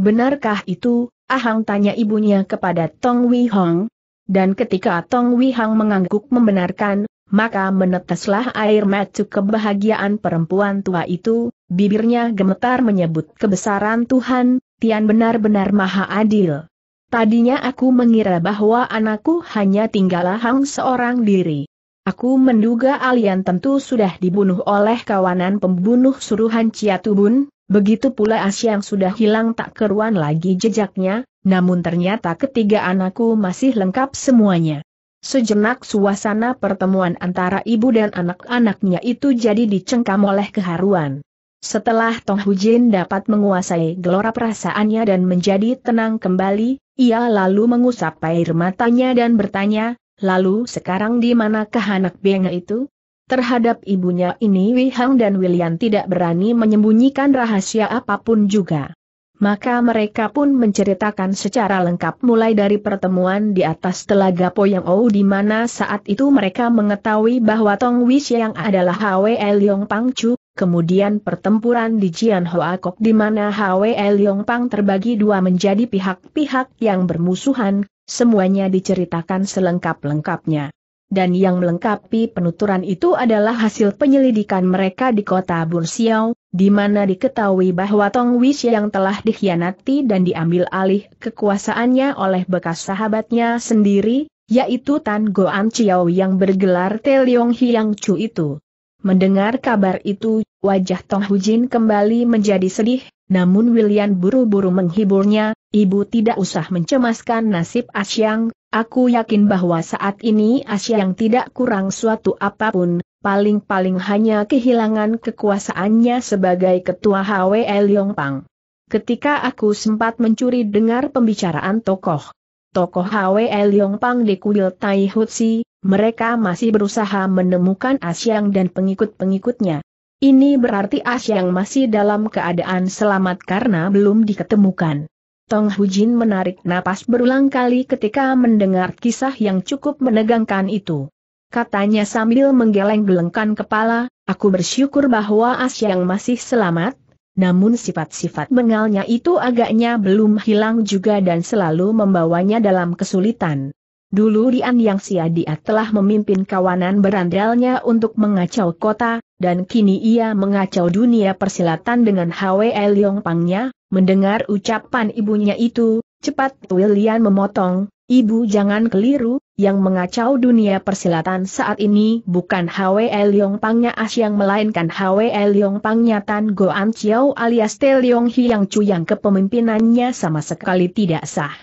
Benarkah itu? Ahang tanya ibunya kepada Tong Wei Hong. Dan ketika Tong Wei Hong mengangguk membenarkan, maka meneteslah air mata kebahagiaan perempuan tua itu, bibirnya gemetar menyebut kebesaran Tuhan, Tian benar-benar maha adil. Tadinya aku mengira bahwa anakku hanya tinggal Ahang seorang diri. Aku menduga Alian tentu sudah dibunuh oleh kawanan pembunuh suruhan Ciatubun, Begitu pula As yang sudah hilang tak keruan lagi jejaknya, namun ternyata ketiga anakku masih lengkap semuanya. Sejenak suasana pertemuan antara ibu dan anak-anaknya itu jadi dicengkam oleh keharuan. Setelah Tong Hujin dapat menguasai gelora perasaannya dan menjadi tenang kembali, ia lalu mengusap air matanya dan bertanya, lalu sekarang di manakah anak benga itu? Terhadap ibunya ini Wei Hang dan William tidak berani menyembunyikan rahasia apapun juga. Maka mereka pun menceritakan secara lengkap mulai dari pertemuan di atas telaga Poyang Ou di mana saat itu mereka mengetahui bahwa Tong Wish yang adalah Hwe Yong Pang Chu, kemudian pertempuran di Jian Hoa Kok di mana Hwe Yong Pang terbagi dua menjadi pihak-pihak yang bermusuhan, semuanya diceritakan selengkap-lengkapnya dan yang melengkapi penuturan itu adalah hasil penyelidikan mereka di kota Bursiau, di mana diketahui bahwa Tong Wish yang telah dikhianati dan diambil alih kekuasaannya oleh bekas sahabatnya sendiri, yaitu Tan Goan Chiao yang bergelar Leong Hiang Chu itu. Mendengar kabar itu, wajah Tong Hujin kembali menjadi sedih, namun William buru-buru menghiburnya, ibu tidak usah mencemaskan nasib Asyang, Aku yakin bahwa saat ini Asia yang tidak kurang suatu apapun, paling-paling hanya kehilangan kekuasaannya sebagai ketua Yong Pang. Ketika aku sempat mencuri dengar pembicaraan tokoh tokoh Yong Pang di kuil Tai Hutsi, mereka masih berusaha menemukan Asyang dan pengikut-pengikutnya. Ini berarti Asyang masih dalam keadaan selamat karena belum diketemukan. Tong Hujin menarik napas berulang kali ketika mendengar kisah yang cukup menegangkan itu. Katanya sambil menggeleng-gelengkan kepala, aku bersyukur bahwa yang masih selamat, namun sifat-sifat bengalnya itu agaknya belum hilang juga dan selalu membawanya dalam kesulitan. Dulu Rian Yang Sia dia telah memimpin kawanan berandalnya untuk mengacau kota, dan kini ia mengacau dunia persilatan dengan Hwe Liong Pangnya, mendengar ucapan ibunya itu, cepat Tuilian memotong, ibu jangan keliru, yang mengacau dunia persilatan saat ini bukan Hwe Liong Pangnya yang melainkan Hwe Liong Pangnya Tan Goan Chiao alias Te Leong Hiang Chu yang kepemimpinannya sama sekali tidak sah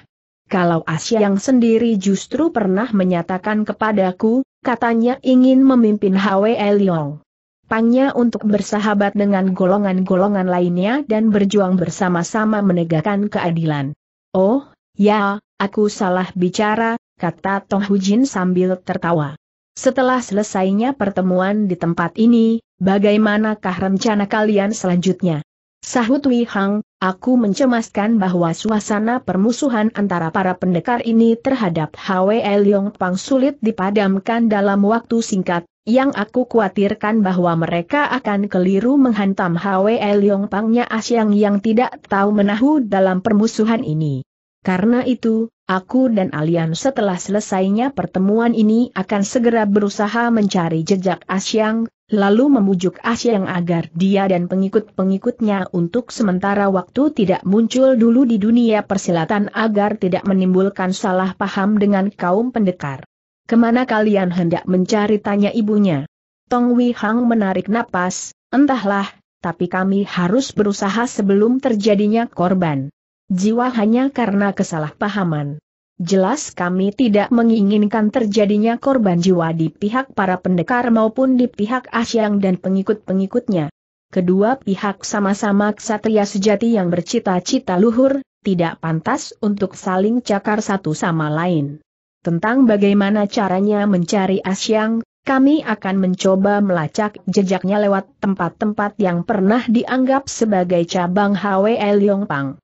kalau Asia yang sendiri justru pernah menyatakan kepadaku, katanya ingin memimpin Hwe Liong. Pangnya untuk bersahabat dengan golongan-golongan lainnya dan berjuang bersama-sama menegakkan keadilan. Oh, ya, aku salah bicara, kata Tong Hujin sambil tertawa. Setelah selesainya pertemuan di tempat ini, bagaimanakah rencana kalian selanjutnya? Sahut Wei Hang, Aku mencemaskan bahwa suasana permusuhan antara para pendekar ini terhadap HWL Yong Pang sulit dipadamkan dalam waktu singkat, yang aku khawatirkan bahwa mereka akan keliru menghantam HWL Yong Pangnya Asyang yang tidak tahu menahu dalam permusuhan ini. Karena itu, aku dan Alian setelah selesainya pertemuan ini akan segera berusaha mencari jejak Asyang, lalu memujuk Asyang agar dia dan pengikut-pengikutnya untuk sementara waktu tidak muncul dulu di dunia persilatan agar tidak menimbulkan salah paham dengan kaum pendekar. Kemana kalian hendak mencari tanya ibunya? Tong Wei Hang menarik napas, entahlah, tapi kami harus berusaha sebelum terjadinya korban. Jiwa hanya karena kesalahpahaman. Jelas kami tidak menginginkan terjadinya korban jiwa di pihak para pendekar maupun di pihak Asyang dan pengikut-pengikutnya. Kedua pihak sama-sama ksatria sejati yang bercita-cita luhur, tidak pantas untuk saling cakar satu sama lain. Tentang bagaimana caranya mencari Asyang, kami akan mencoba melacak jejaknya lewat tempat-tempat yang pernah dianggap sebagai cabang HWL Yongpang.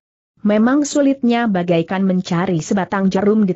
Memang sulitnya bagaikan mencari sebatang jarum di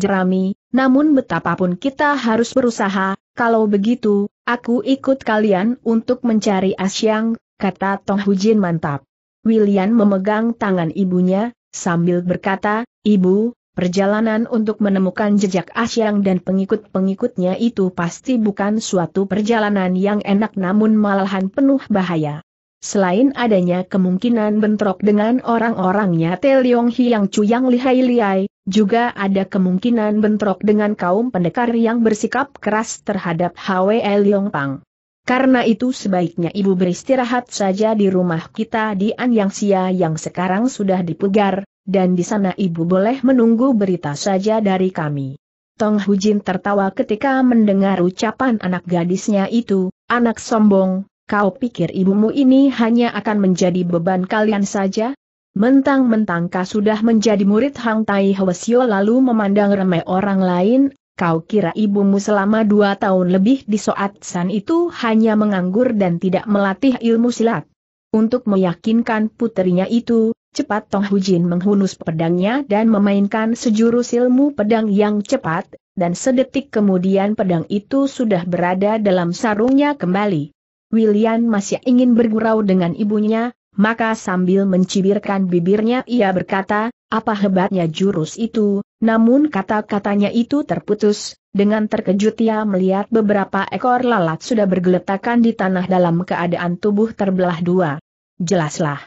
jerami, namun betapapun kita harus berusaha, kalau begitu, aku ikut kalian untuk mencari Asyang, kata Tong Hujin mantap. William memegang tangan ibunya, sambil berkata, Ibu, perjalanan untuk menemukan jejak Asyang dan pengikut-pengikutnya itu pasti bukan suatu perjalanan yang enak namun malahan penuh bahaya. Selain adanya kemungkinan bentrok dengan orang-orangnya Teliong Hiang Chu yang lihai liai juga ada kemungkinan bentrok dengan kaum pendekar yang bersikap keras terhadap Hwe Leong Pang. Karena itu sebaiknya ibu beristirahat saja di rumah kita di Sia yang sekarang sudah dipugar, dan di sana ibu boleh menunggu berita saja dari kami. Tong Hujin tertawa ketika mendengar ucapan anak gadisnya itu, anak sombong, Kau pikir ibumu ini hanya akan menjadi beban kalian saja? Mentang-mentang kau sudah menjadi murid Hang Tai Hwasyo lalu memandang remeh orang lain, kau kira ibumu selama dua tahun lebih di Soat San itu hanya menganggur dan tidak melatih ilmu silat. Untuk meyakinkan putrinya itu, cepat Tong Hujin menghunus pedangnya dan memainkan sejurus ilmu pedang yang cepat, dan sedetik kemudian pedang itu sudah berada dalam sarungnya kembali. William masih ingin bergurau dengan ibunya, maka sambil mencibirkan bibirnya ia berkata, apa hebatnya jurus itu, namun kata-katanya itu terputus, dengan terkejut ia melihat beberapa ekor lalat sudah bergeletakan di tanah dalam keadaan tubuh terbelah dua. Jelaslah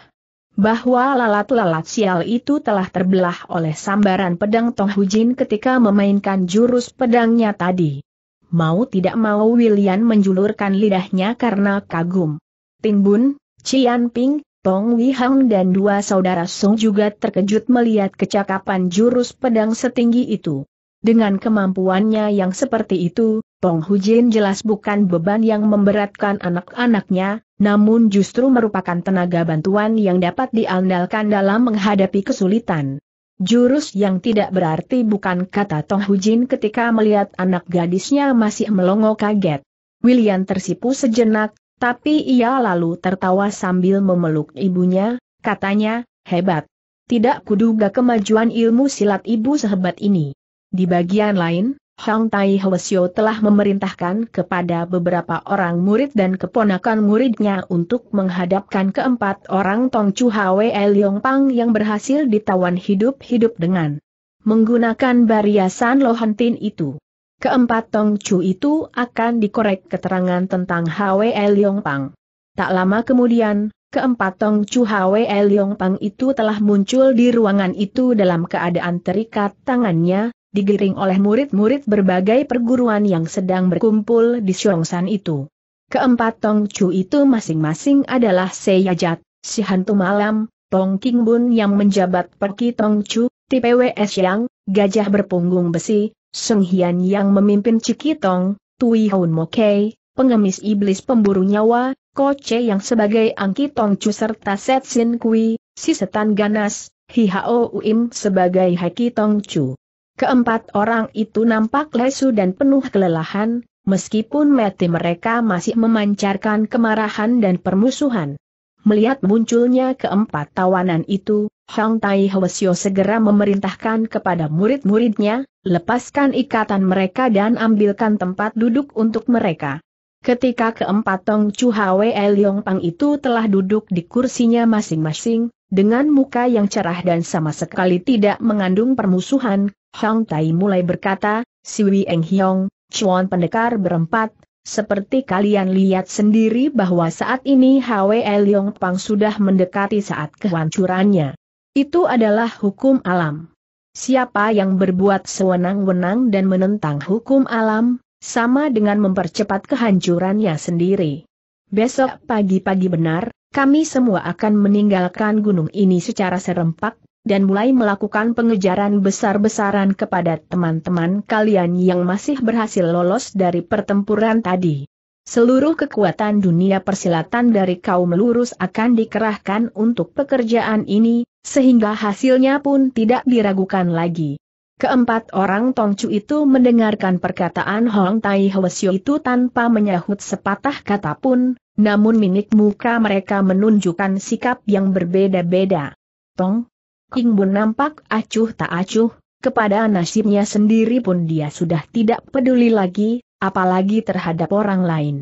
bahwa lalat-lalat sial itu telah terbelah oleh sambaran pedang Tong Hujin ketika memainkan jurus pedangnya tadi. Mau tidak mau William menjulurkan lidahnya karena kagum. Ting Bun, Cian Ping, Tong Hang dan dua saudara Song juga terkejut melihat kecakapan jurus pedang setinggi itu. Dengan kemampuannya yang seperti itu, Tong Jin jelas bukan beban yang memberatkan anak-anaknya, namun justru merupakan tenaga bantuan yang dapat diandalkan dalam menghadapi kesulitan. Jurus yang tidak berarti bukan kata Tong Hujin ketika melihat anak gadisnya masih melongo kaget. William tersipu sejenak, tapi ia lalu tertawa sambil memeluk ibunya, katanya, hebat. Tidak kuduga kemajuan ilmu silat ibu sehebat ini. Di bagian lain, Hang Tai Hwasyo telah memerintahkan kepada beberapa orang murid dan keponakan muridnya untuk menghadapkan keempat orang Tong Chu Hwe Leong Pang yang berhasil ditawan hidup-hidup dengan menggunakan bariasan lohantin itu. Keempat Tong Chu itu akan dikorek keterangan tentang Hwe Leong Pang. Tak lama kemudian, keempat Tong Chu Hwe Leong Pang itu telah muncul di ruangan itu dalam keadaan terikat tangannya, digiring oleh murid-murid berbagai perguruan yang sedang berkumpul di Syongsan itu. Keempat Tong Chu itu masing-masing adalah Seyajat, si hantu malam, Tong King Bun yang menjabat perki Tong Chu, TPWS yang, gajah berpunggung besi, Seng Hian yang memimpin Cikitong, Tui Hoon Kei, pengemis iblis pemburu nyawa, Ko Che yang sebagai Angki Tong Chu serta Set Sin Kui, si setan ganas, Hao Uim sebagai Heki Tong Chu. Keempat orang itu nampak lesu dan penuh kelelahan, meskipun mati mereka masih memancarkan kemarahan dan permusuhan. Melihat munculnya keempat tawanan itu, Hang Tai Hwasyo segera memerintahkan kepada murid-muridnya, lepaskan ikatan mereka dan ambilkan tempat duduk untuk mereka. Ketika keempat Tong Chu Hwe Leong Pang itu telah duduk di kursinya masing-masing, dengan muka yang cerah dan sama sekali tidak mengandung permusuhan, Hang Tai mulai berkata, Siwi Eng Hiong, Chuan pendekar berempat, seperti kalian lihat sendiri bahwa saat ini Hwe Leong Pang sudah mendekati saat kehancurannya. Itu adalah hukum alam. Siapa yang berbuat sewenang-wenang dan menentang hukum alam, sama dengan mempercepat kehancurannya sendiri. Besok pagi-pagi benar, kami semua akan meninggalkan gunung ini secara serempak, dan mulai melakukan pengejaran besar-besaran kepada teman-teman kalian yang masih berhasil lolos dari pertempuran tadi. Seluruh kekuatan dunia persilatan dari kaum lurus akan dikerahkan untuk pekerjaan ini, sehingga hasilnya pun tidak diragukan lagi. Keempat orang Tongcu itu mendengarkan perkataan Hong Tai Hwasyo itu tanpa menyahut sepatah kata pun, namun minik muka mereka menunjukkan sikap yang berbeda-beda. Tong, King Bun nampak acuh tak acuh, kepada nasibnya sendiri pun dia sudah tidak peduli lagi, apalagi terhadap orang lain.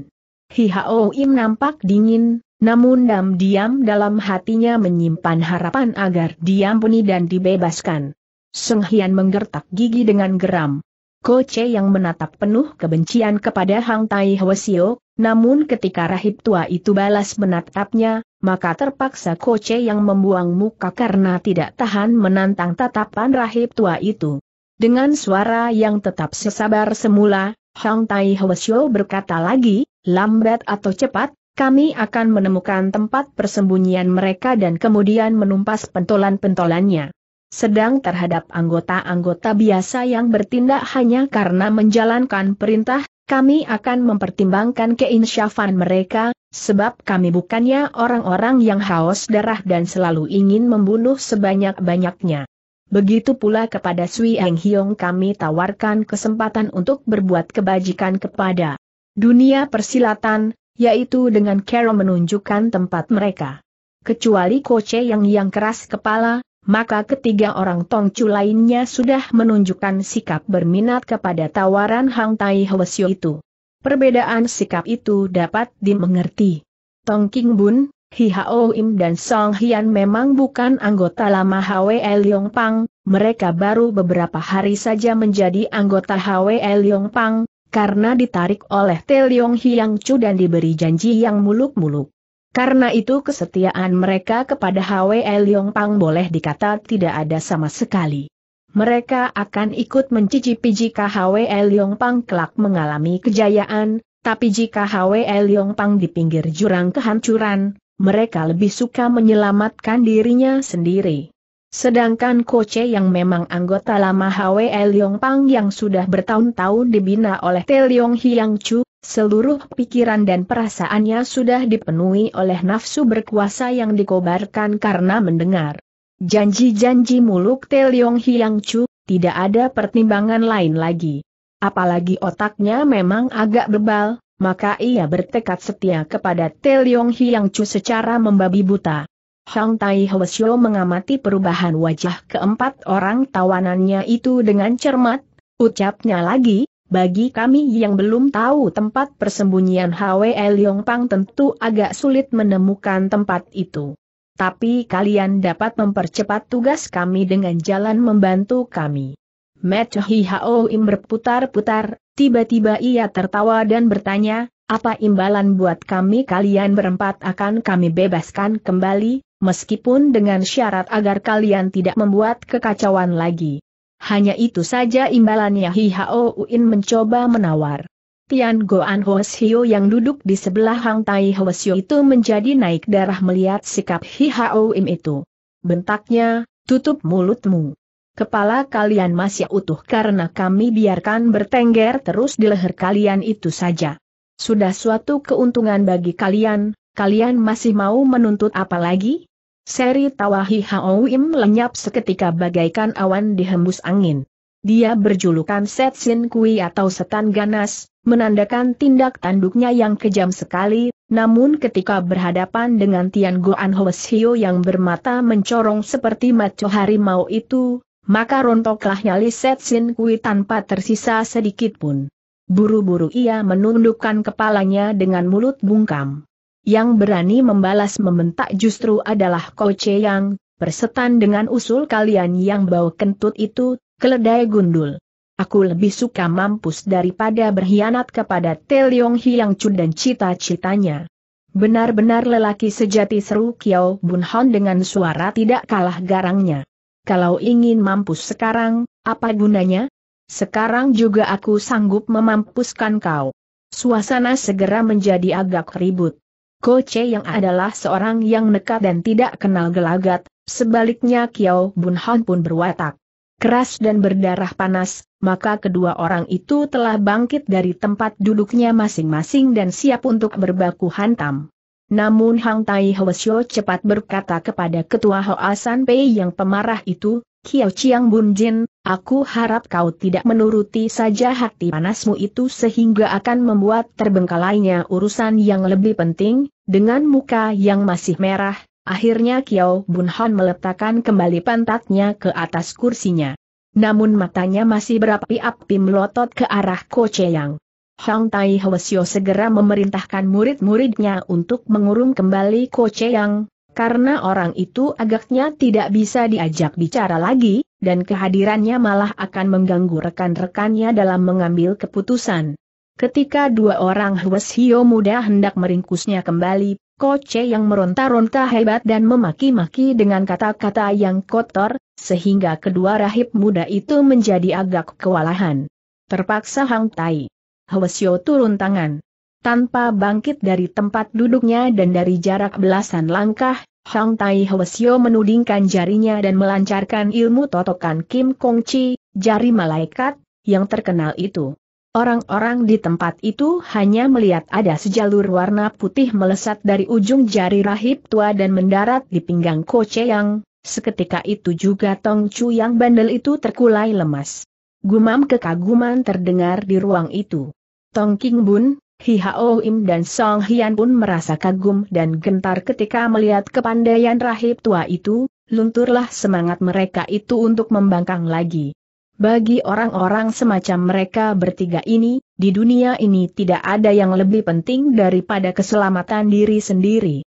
Hihao Im nampak dingin, namun dam diam dalam hatinya menyimpan harapan agar diampuni dan dibebaskan. Seng Hian menggertak gigi dengan geram. Koce yang menatap penuh kebencian kepada Hang Tai Hwasio, namun ketika rahib tua itu balas menatapnya, maka terpaksa Koce yang membuang muka karena tidak tahan menantang tatapan rahib tua itu. Dengan suara yang tetap sesabar semula, Hang Tai Hwasyo berkata lagi, lambat atau cepat, kami akan menemukan tempat persembunyian mereka dan kemudian menumpas pentolan-pentolannya. Sedang terhadap anggota-anggota biasa yang bertindak hanya karena menjalankan perintah, kami akan mempertimbangkan keinsyafan mereka, sebab kami bukannya orang-orang yang haus darah dan selalu ingin membunuh sebanyak-banyaknya. Begitu pula kepada Sui Eng Hiong kami tawarkan kesempatan untuk berbuat kebajikan kepada dunia persilatan, yaitu dengan cara menunjukkan tempat mereka. Kecuali Koce yang yang keras kepala, maka ketiga orang Tongcu lainnya sudah menunjukkan sikap berminat kepada tawaran Hang Tai Hwasyo itu. Perbedaan sikap itu dapat dimengerti. Tong King Bun, Hi Hao Im dan Song Hian memang bukan anggota lama HWL Yong Pang, mereka baru beberapa hari saja menjadi anggota HWL Yong Pang, karena ditarik oleh Tel Yong Hiang Chu dan diberi janji yang muluk-muluk. Karena itu kesetiaan mereka kepada Hwe Leong Pang boleh dikata tidak ada sama sekali. Mereka akan ikut mencicipi jika Hwe Leong Pang kelak mengalami kejayaan, tapi jika Hwe Leong Pang di pinggir jurang kehancuran, mereka lebih suka menyelamatkan dirinya sendiri. Sedangkan Koce yang memang anggota lama Hwe Leong Pang yang sudah bertahun-tahun dibina oleh Te Leong Hiang Chu, Seluruh pikiran dan perasaannya sudah dipenuhi oleh nafsu berkuasa yang dikobarkan karena mendengar. Janji-janji muluk Teliong Hiang Chu, tidak ada pertimbangan lain lagi. Apalagi otaknya memang agak bebal, maka ia bertekad setia kepada Teliong Hiang Chu secara membabi buta. Hang Tai Hwasyo mengamati perubahan wajah keempat orang tawanannya itu dengan cermat, ucapnya lagi, bagi kami yang belum tahu tempat persembunyian Hwe Leong Pang tentu agak sulit menemukan tempat itu. Tapi kalian dapat mempercepat tugas kami dengan jalan membantu kami. Matt Hao Im berputar-putar, tiba-tiba ia tertawa dan bertanya, apa imbalan buat kami kalian berempat akan kami bebaskan kembali, meskipun dengan syarat agar kalian tidak membuat kekacauan lagi. Hanya itu saja imbalannya Hi Hao Uin mencoba menawar. Tian Goan Hwasio yang duduk di sebelah Hang Tai Hwasio itu menjadi naik darah melihat sikap Hi Hao Im itu. Bentaknya, tutup mulutmu. Kepala kalian masih utuh karena kami biarkan bertengger terus di leher kalian itu saja. Sudah suatu keuntungan bagi kalian, kalian masih mau menuntut apa lagi? Seri Tawahi Haoim lenyap seketika bagaikan awan dihembus angin. Dia berjulukan Set Sin Kui atau Setan Ganas, menandakan tindak tanduknya yang kejam sekali, namun ketika berhadapan dengan Tian Goan Hoesio yang bermata mencorong seperti maco harimau itu, maka rontoklah nyali Set Sin Kui tanpa tersisa sedikit pun. Buru-buru ia menundukkan kepalanya dengan mulut bungkam yang berani membalas membentak justru adalah Koce yang, persetan dengan usul kalian yang bau kentut itu, keledai gundul. Aku lebih suka mampus daripada berkhianat kepada Teliong yang Chun dan cita-citanya. Benar-benar lelaki sejati seru Kiao Bun Hon dengan suara tidak kalah garangnya. Kalau ingin mampus sekarang, apa gunanya? Sekarang juga aku sanggup memampuskan kau. Suasana segera menjadi agak ribut. Ko Che yang adalah seorang yang nekat dan tidak kenal gelagat, sebaliknya Kiao Bun Han pun berwatak keras dan berdarah panas, maka kedua orang itu telah bangkit dari tempat duduknya masing-masing dan siap untuk berbaku hantam. Namun Hang Tai Hwesyo cepat berkata kepada ketua Hoa San Pei yang pemarah itu, Kiao Chiang Bun Jin, aku harap kau tidak menuruti saja hati panasmu itu sehingga akan membuat terbengkalainya urusan yang lebih penting, dengan muka yang masih merah, akhirnya Kiao Bun Han meletakkan kembali pantatnya ke atas kursinya. Namun matanya masih berapi-api melotot ke arah Ko Cheyang. Hang Tai Hwasyo segera memerintahkan murid-muridnya untuk mengurung kembali Ko Cheyang, karena orang itu agaknya tidak bisa diajak bicara lagi, dan kehadirannya malah akan mengganggu rekan-rekannya dalam mengambil keputusan. Ketika dua orang Hwes Hio muda hendak meringkusnya kembali, Koce yang meronta-ronta hebat dan memaki-maki dengan kata-kata yang kotor, sehingga kedua rahib muda itu menjadi agak kewalahan. Terpaksa Hang Tai. Hwes turun tangan. Tanpa bangkit dari tempat duduknya dan dari jarak belasan langkah, Hang Tai Hwasyo menudingkan jarinya dan melancarkan ilmu totokan Kim Kong Chi, jari malaikat, yang terkenal itu. Orang-orang di tempat itu hanya melihat ada sejalur warna putih melesat dari ujung jari rahib tua dan mendarat di pinggang Ko Yang, seketika itu juga Tong Chu yang bandel itu terkulai lemas. Gumam kekaguman terdengar di ruang itu. Tong King Bun, Hi Hao Im dan Song Hian pun merasa kagum dan gentar ketika melihat kepandaian rahib tua itu, lunturlah semangat mereka itu untuk membangkang lagi. Bagi orang-orang semacam mereka bertiga ini, di dunia ini tidak ada yang lebih penting daripada keselamatan diri sendiri.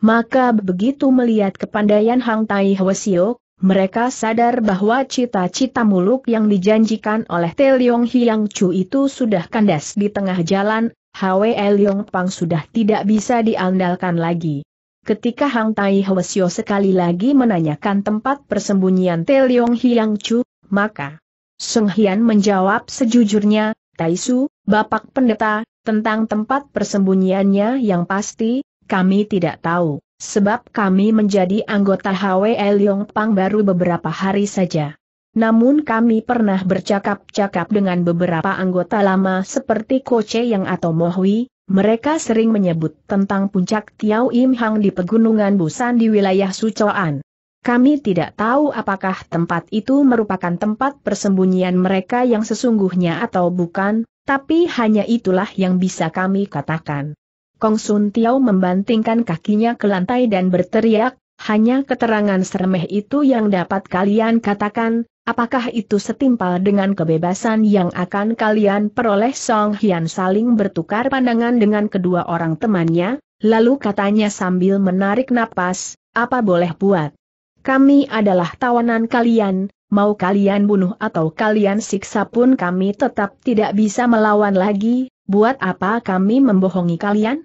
Maka begitu melihat kepandaian Hang Tai Hwasio, mereka sadar bahwa cita-cita muluk yang dijanjikan oleh Leong Hiang Chu itu sudah kandas di tengah jalan Hwe Yong Pang sudah tidak bisa diandalkan lagi. Ketika Hang Tai Sio sekali lagi menanyakan tempat persembunyian Te Leong Hiang Chu, maka Sung Hian menjawab sejujurnya, Tai Su, Bapak Pendeta, tentang tempat persembunyiannya yang pasti, kami tidak tahu, sebab kami menjadi anggota Hwe Yong Pang baru beberapa hari saja. Namun kami pernah bercakap-cakap dengan beberapa anggota lama seperti Koce yang atau Mohwi, mereka sering menyebut tentang puncak Tiau Im Hang di pegunungan Busan di wilayah Sucoan. Kami tidak tahu apakah tempat itu merupakan tempat persembunyian mereka yang sesungguhnya atau bukan, tapi hanya itulah yang bisa kami katakan. Kong Sun Tiao membantingkan kakinya ke lantai dan berteriak, hanya keterangan seremeh itu yang dapat kalian katakan, Apakah itu setimpal dengan kebebasan yang akan kalian peroleh Song Hian saling bertukar pandangan dengan kedua orang temannya, lalu katanya sambil menarik napas, apa boleh buat? Kami adalah tawanan kalian, mau kalian bunuh atau kalian siksa pun kami tetap tidak bisa melawan lagi, buat apa kami membohongi kalian?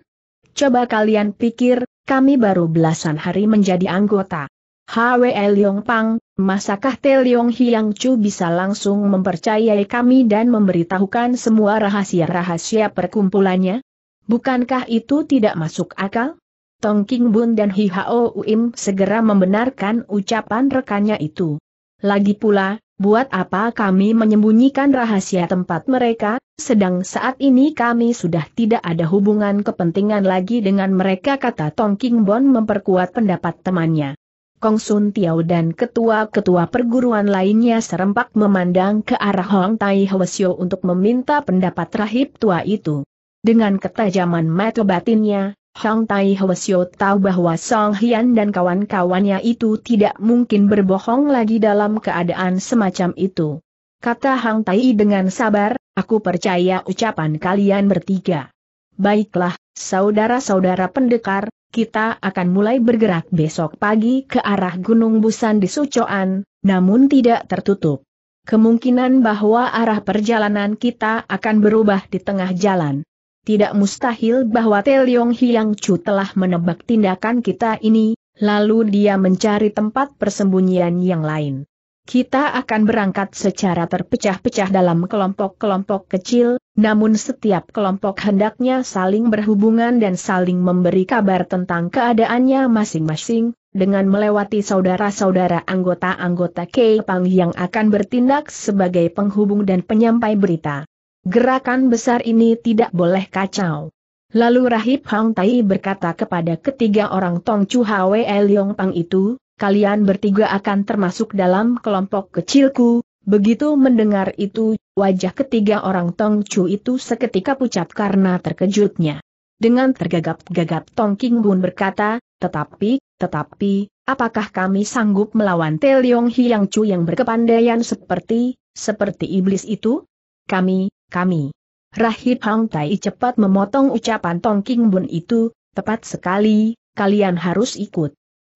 Coba kalian pikir, kami baru belasan hari menjadi anggota. HWL Leong Pang, masakah Te Leong Hiang Chu bisa langsung mempercayai kami dan memberitahukan semua rahasia-rahasia perkumpulannya? Bukankah itu tidak masuk akal? Tong King Bun dan Hi Hao Uim segera membenarkan ucapan rekannya itu. Lagi pula, buat apa kami menyembunyikan rahasia tempat mereka, sedang saat ini kami sudah tidak ada hubungan kepentingan lagi dengan mereka kata Tong King Bun memperkuat pendapat temannya. Kong Sun Tiao dan ketua-ketua perguruan lainnya serempak memandang ke arah Hong Tai Hwasyo untuk meminta pendapat rahib tua itu. Dengan ketajaman mata batinnya, Hong Tai Hwasyo tahu bahwa Song Hian dan kawan-kawannya itu tidak mungkin berbohong lagi dalam keadaan semacam itu. Kata Hong Tai dengan sabar, aku percaya ucapan kalian bertiga. Baiklah, saudara-saudara pendekar, kita akan mulai bergerak besok pagi ke arah Gunung Busan di Sucoan, namun tidak tertutup. Kemungkinan bahwa arah perjalanan kita akan berubah di tengah jalan. Tidak mustahil bahwa Teliong Hiang Chu telah menebak tindakan kita ini, lalu dia mencari tempat persembunyian yang lain. Kita akan berangkat secara terpecah-pecah dalam kelompok-kelompok kecil, namun setiap kelompok hendaknya saling berhubungan dan saling memberi kabar tentang keadaannya masing-masing, dengan melewati saudara-saudara anggota-anggota Kepang yang akan bertindak sebagai penghubung dan penyampai berita. Gerakan besar ini tidak boleh kacau. Lalu Rahib Hang Tai berkata kepada ketiga orang Tong Chu Hwe Liong Pang itu, kalian bertiga akan termasuk dalam kelompok kecilku. Begitu mendengar itu, wajah ketiga orang Tong Chu itu seketika pucat karena terkejutnya. Dengan tergagap-gagap Tong King Bun berkata, tetapi, tetapi, apakah kami sanggup melawan Leong Hiang Chu yang berkepandaian seperti, seperti iblis itu? Kami, kami. Rahib Hang Tai cepat memotong ucapan Tong King Bun itu, tepat sekali, kalian harus ikut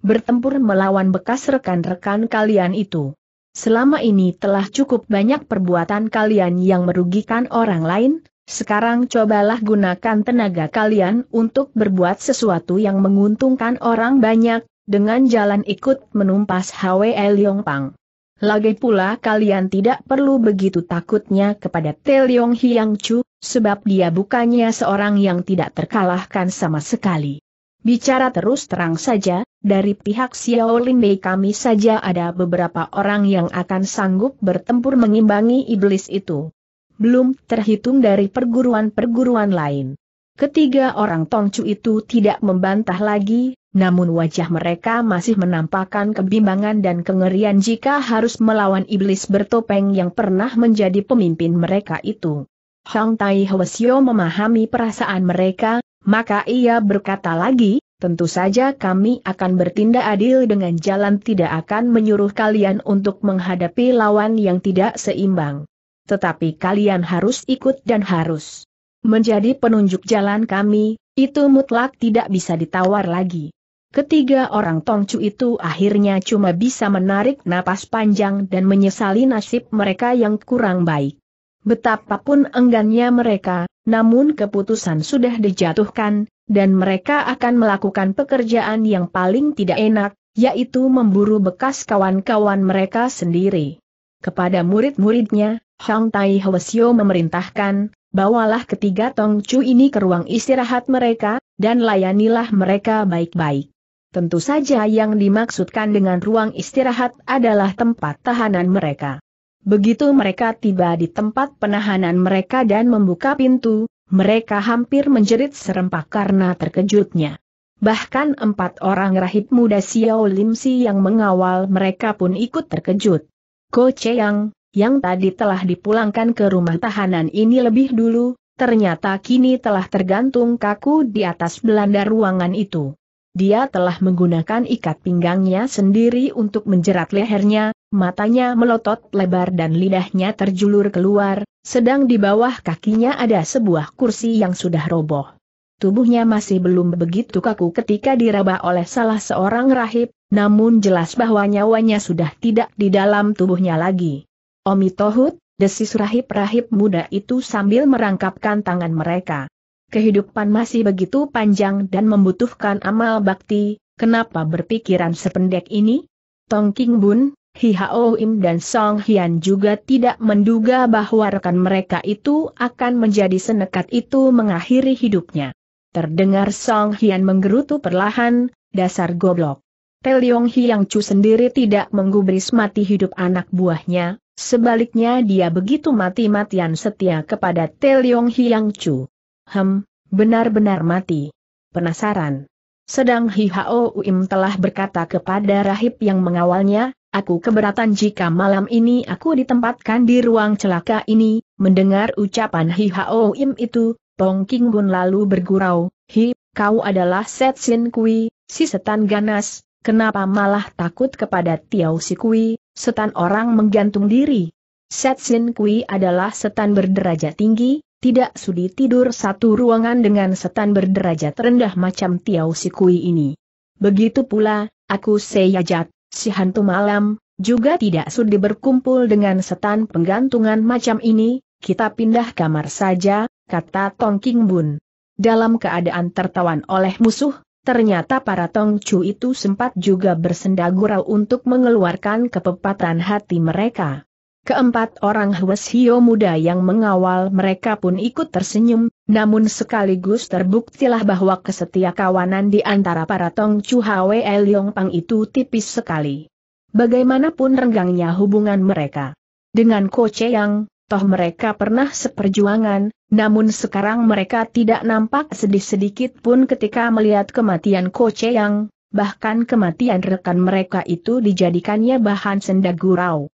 bertempur melawan bekas rekan-rekan kalian itu. Selama ini telah cukup banyak perbuatan kalian yang merugikan orang lain, sekarang cobalah gunakan tenaga kalian untuk berbuat sesuatu yang menguntungkan orang banyak, dengan jalan ikut menumpas HWL Pang. Lagi pula kalian tidak perlu begitu takutnya kepada Teliong Hiang Chu, sebab dia bukannya seorang yang tidak terkalahkan sama sekali. Bicara terus terang saja, dari pihak Xiaolin Mei kami saja ada beberapa orang yang akan sanggup bertempur mengimbangi iblis itu. Belum terhitung dari perguruan-perguruan lain. Ketiga orang Tongcu itu tidak membantah lagi, namun wajah mereka masih menampakkan kebimbangan dan kengerian jika harus melawan iblis bertopeng yang pernah menjadi pemimpin mereka itu. Hang Tai Hwasyo memahami perasaan mereka, maka ia berkata lagi, tentu saja kami akan bertindak adil dengan jalan tidak akan menyuruh kalian untuk menghadapi lawan yang tidak seimbang. Tetapi kalian harus ikut dan harus menjadi penunjuk jalan kami, itu mutlak tidak bisa ditawar lagi. Ketiga orang Tongcu itu akhirnya cuma bisa menarik napas panjang dan menyesali nasib mereka yang kurang baik. Betapapun enggannya mereka, namun keputusan sudah dijatuhkan, dan mereka akan melakukan pekerjaan yang paling tidak enak, yaitu memburu bekas kawan-kawan mereka sendiri. Kepada murid-muridnya, Hang Tai Hwasyo memerintahkan, bawalah ketiga Tong Chu ini ke ruang istirahat mereka, dan layanilah mereka baik-baik. Tentu saja yang dimaksudkan dengan ruang istirahat adalah tempat tahanan mereka. Begitu mereka tiba di tempat penahanan mereka dan membuka pintu, mereka hampir menjerit serempak karena terkejutnya. Bahkan empat orang rahib muda Xiao Lim yang mengawal mereka pun ikut terkejut. Ko Cheyang, yang tadi telah dipulangkan ke rumah tahanan ini lebih dulu, ternyata kini telah tergantung kaku di atas belanda ruangan itu. Dia telah menggunakan ikat pinggangnya sendiri untuk menjerat lehernya, matanya melotot lebar dan lidahnya terjulur keluar, sedang di bawah kakinya ada sebuah kursi yang sudah roboh. Tubuhnya masih belum begitu kaku ketika diraba oleh salah seorang rahib, namun jelas bahwa nyawanya sudah tidak di dalam tubuhnya lagi. Omi Tohut, desis rahib-rahib muda itu sambil merangkapkan tangan mereka. Kehidupan masih begitu panjang dan membutuhkan amal bakti, kenapa berpikiran sependek ini? Tong King Bun, Hi Im dan Song Hian juga tidak menduga bahwa rekan mereka itu akan menjadi senekat itu mengakhiri hidupnya. Terdengar Song Hian menggerutu perlahan, dasar goblok. Teliong Hiang Chu sendiri tidak menggubris mati hidup anak buahnya, sebaliknya dia begitu mati-matian setia kepada Teliong Hiang Chu. Hem, benar-benar mati. Penasaran. Sedang Hi Hao telah berkata kepada rahib yang mengawalnya, Aku keberatan jika malam ini aku ditempatkan di ruang celaka ini, mendengar ucapan Hi Hao Im itu, Tong King Bun lalu bergurau, Hi, kau adalah Set Sin Kui, si setan ganas, kenapa malah takut kepada Tiao Si Kui, setan orang menggantung diri? Set Sin Kui adalah setan berderajat tinggi, tidak sudi tidur satu ruangan dengan setan berderajat rendah macam Tiao Si Kui ini. Begitu pula, aku Seyajat, Si hantu malam, juga tidak sudi berkumpul dengan setan penggantungan macam ini, kita pindah kamar saja, kata Tong King Bun. Dalam keadaan tertawan oleh musuh, ternyata para Tong Chu itu sempat juga bersenda gurau untuk mengeluarkan kepepatan hati mereka. Keempat orang Hwes Hio muda yang mengawal mereka pun ikut tersenyum, namun sekaligus terbuktilah bahwa kesetia kawanan di antara para Tong Chu Hwe Leong Pang itu tipis sekali. Bagaimanapun renggangnya hubungan mereka. Dengan Ko Yang, toh mereka pernah seperjuangan, namun sekarang mereka tidak nampak sedih sedikit pun ketika melihat kematian Ko Yang, bahkan kematian rekan mereka itu dijadikannya bahan senda gurau.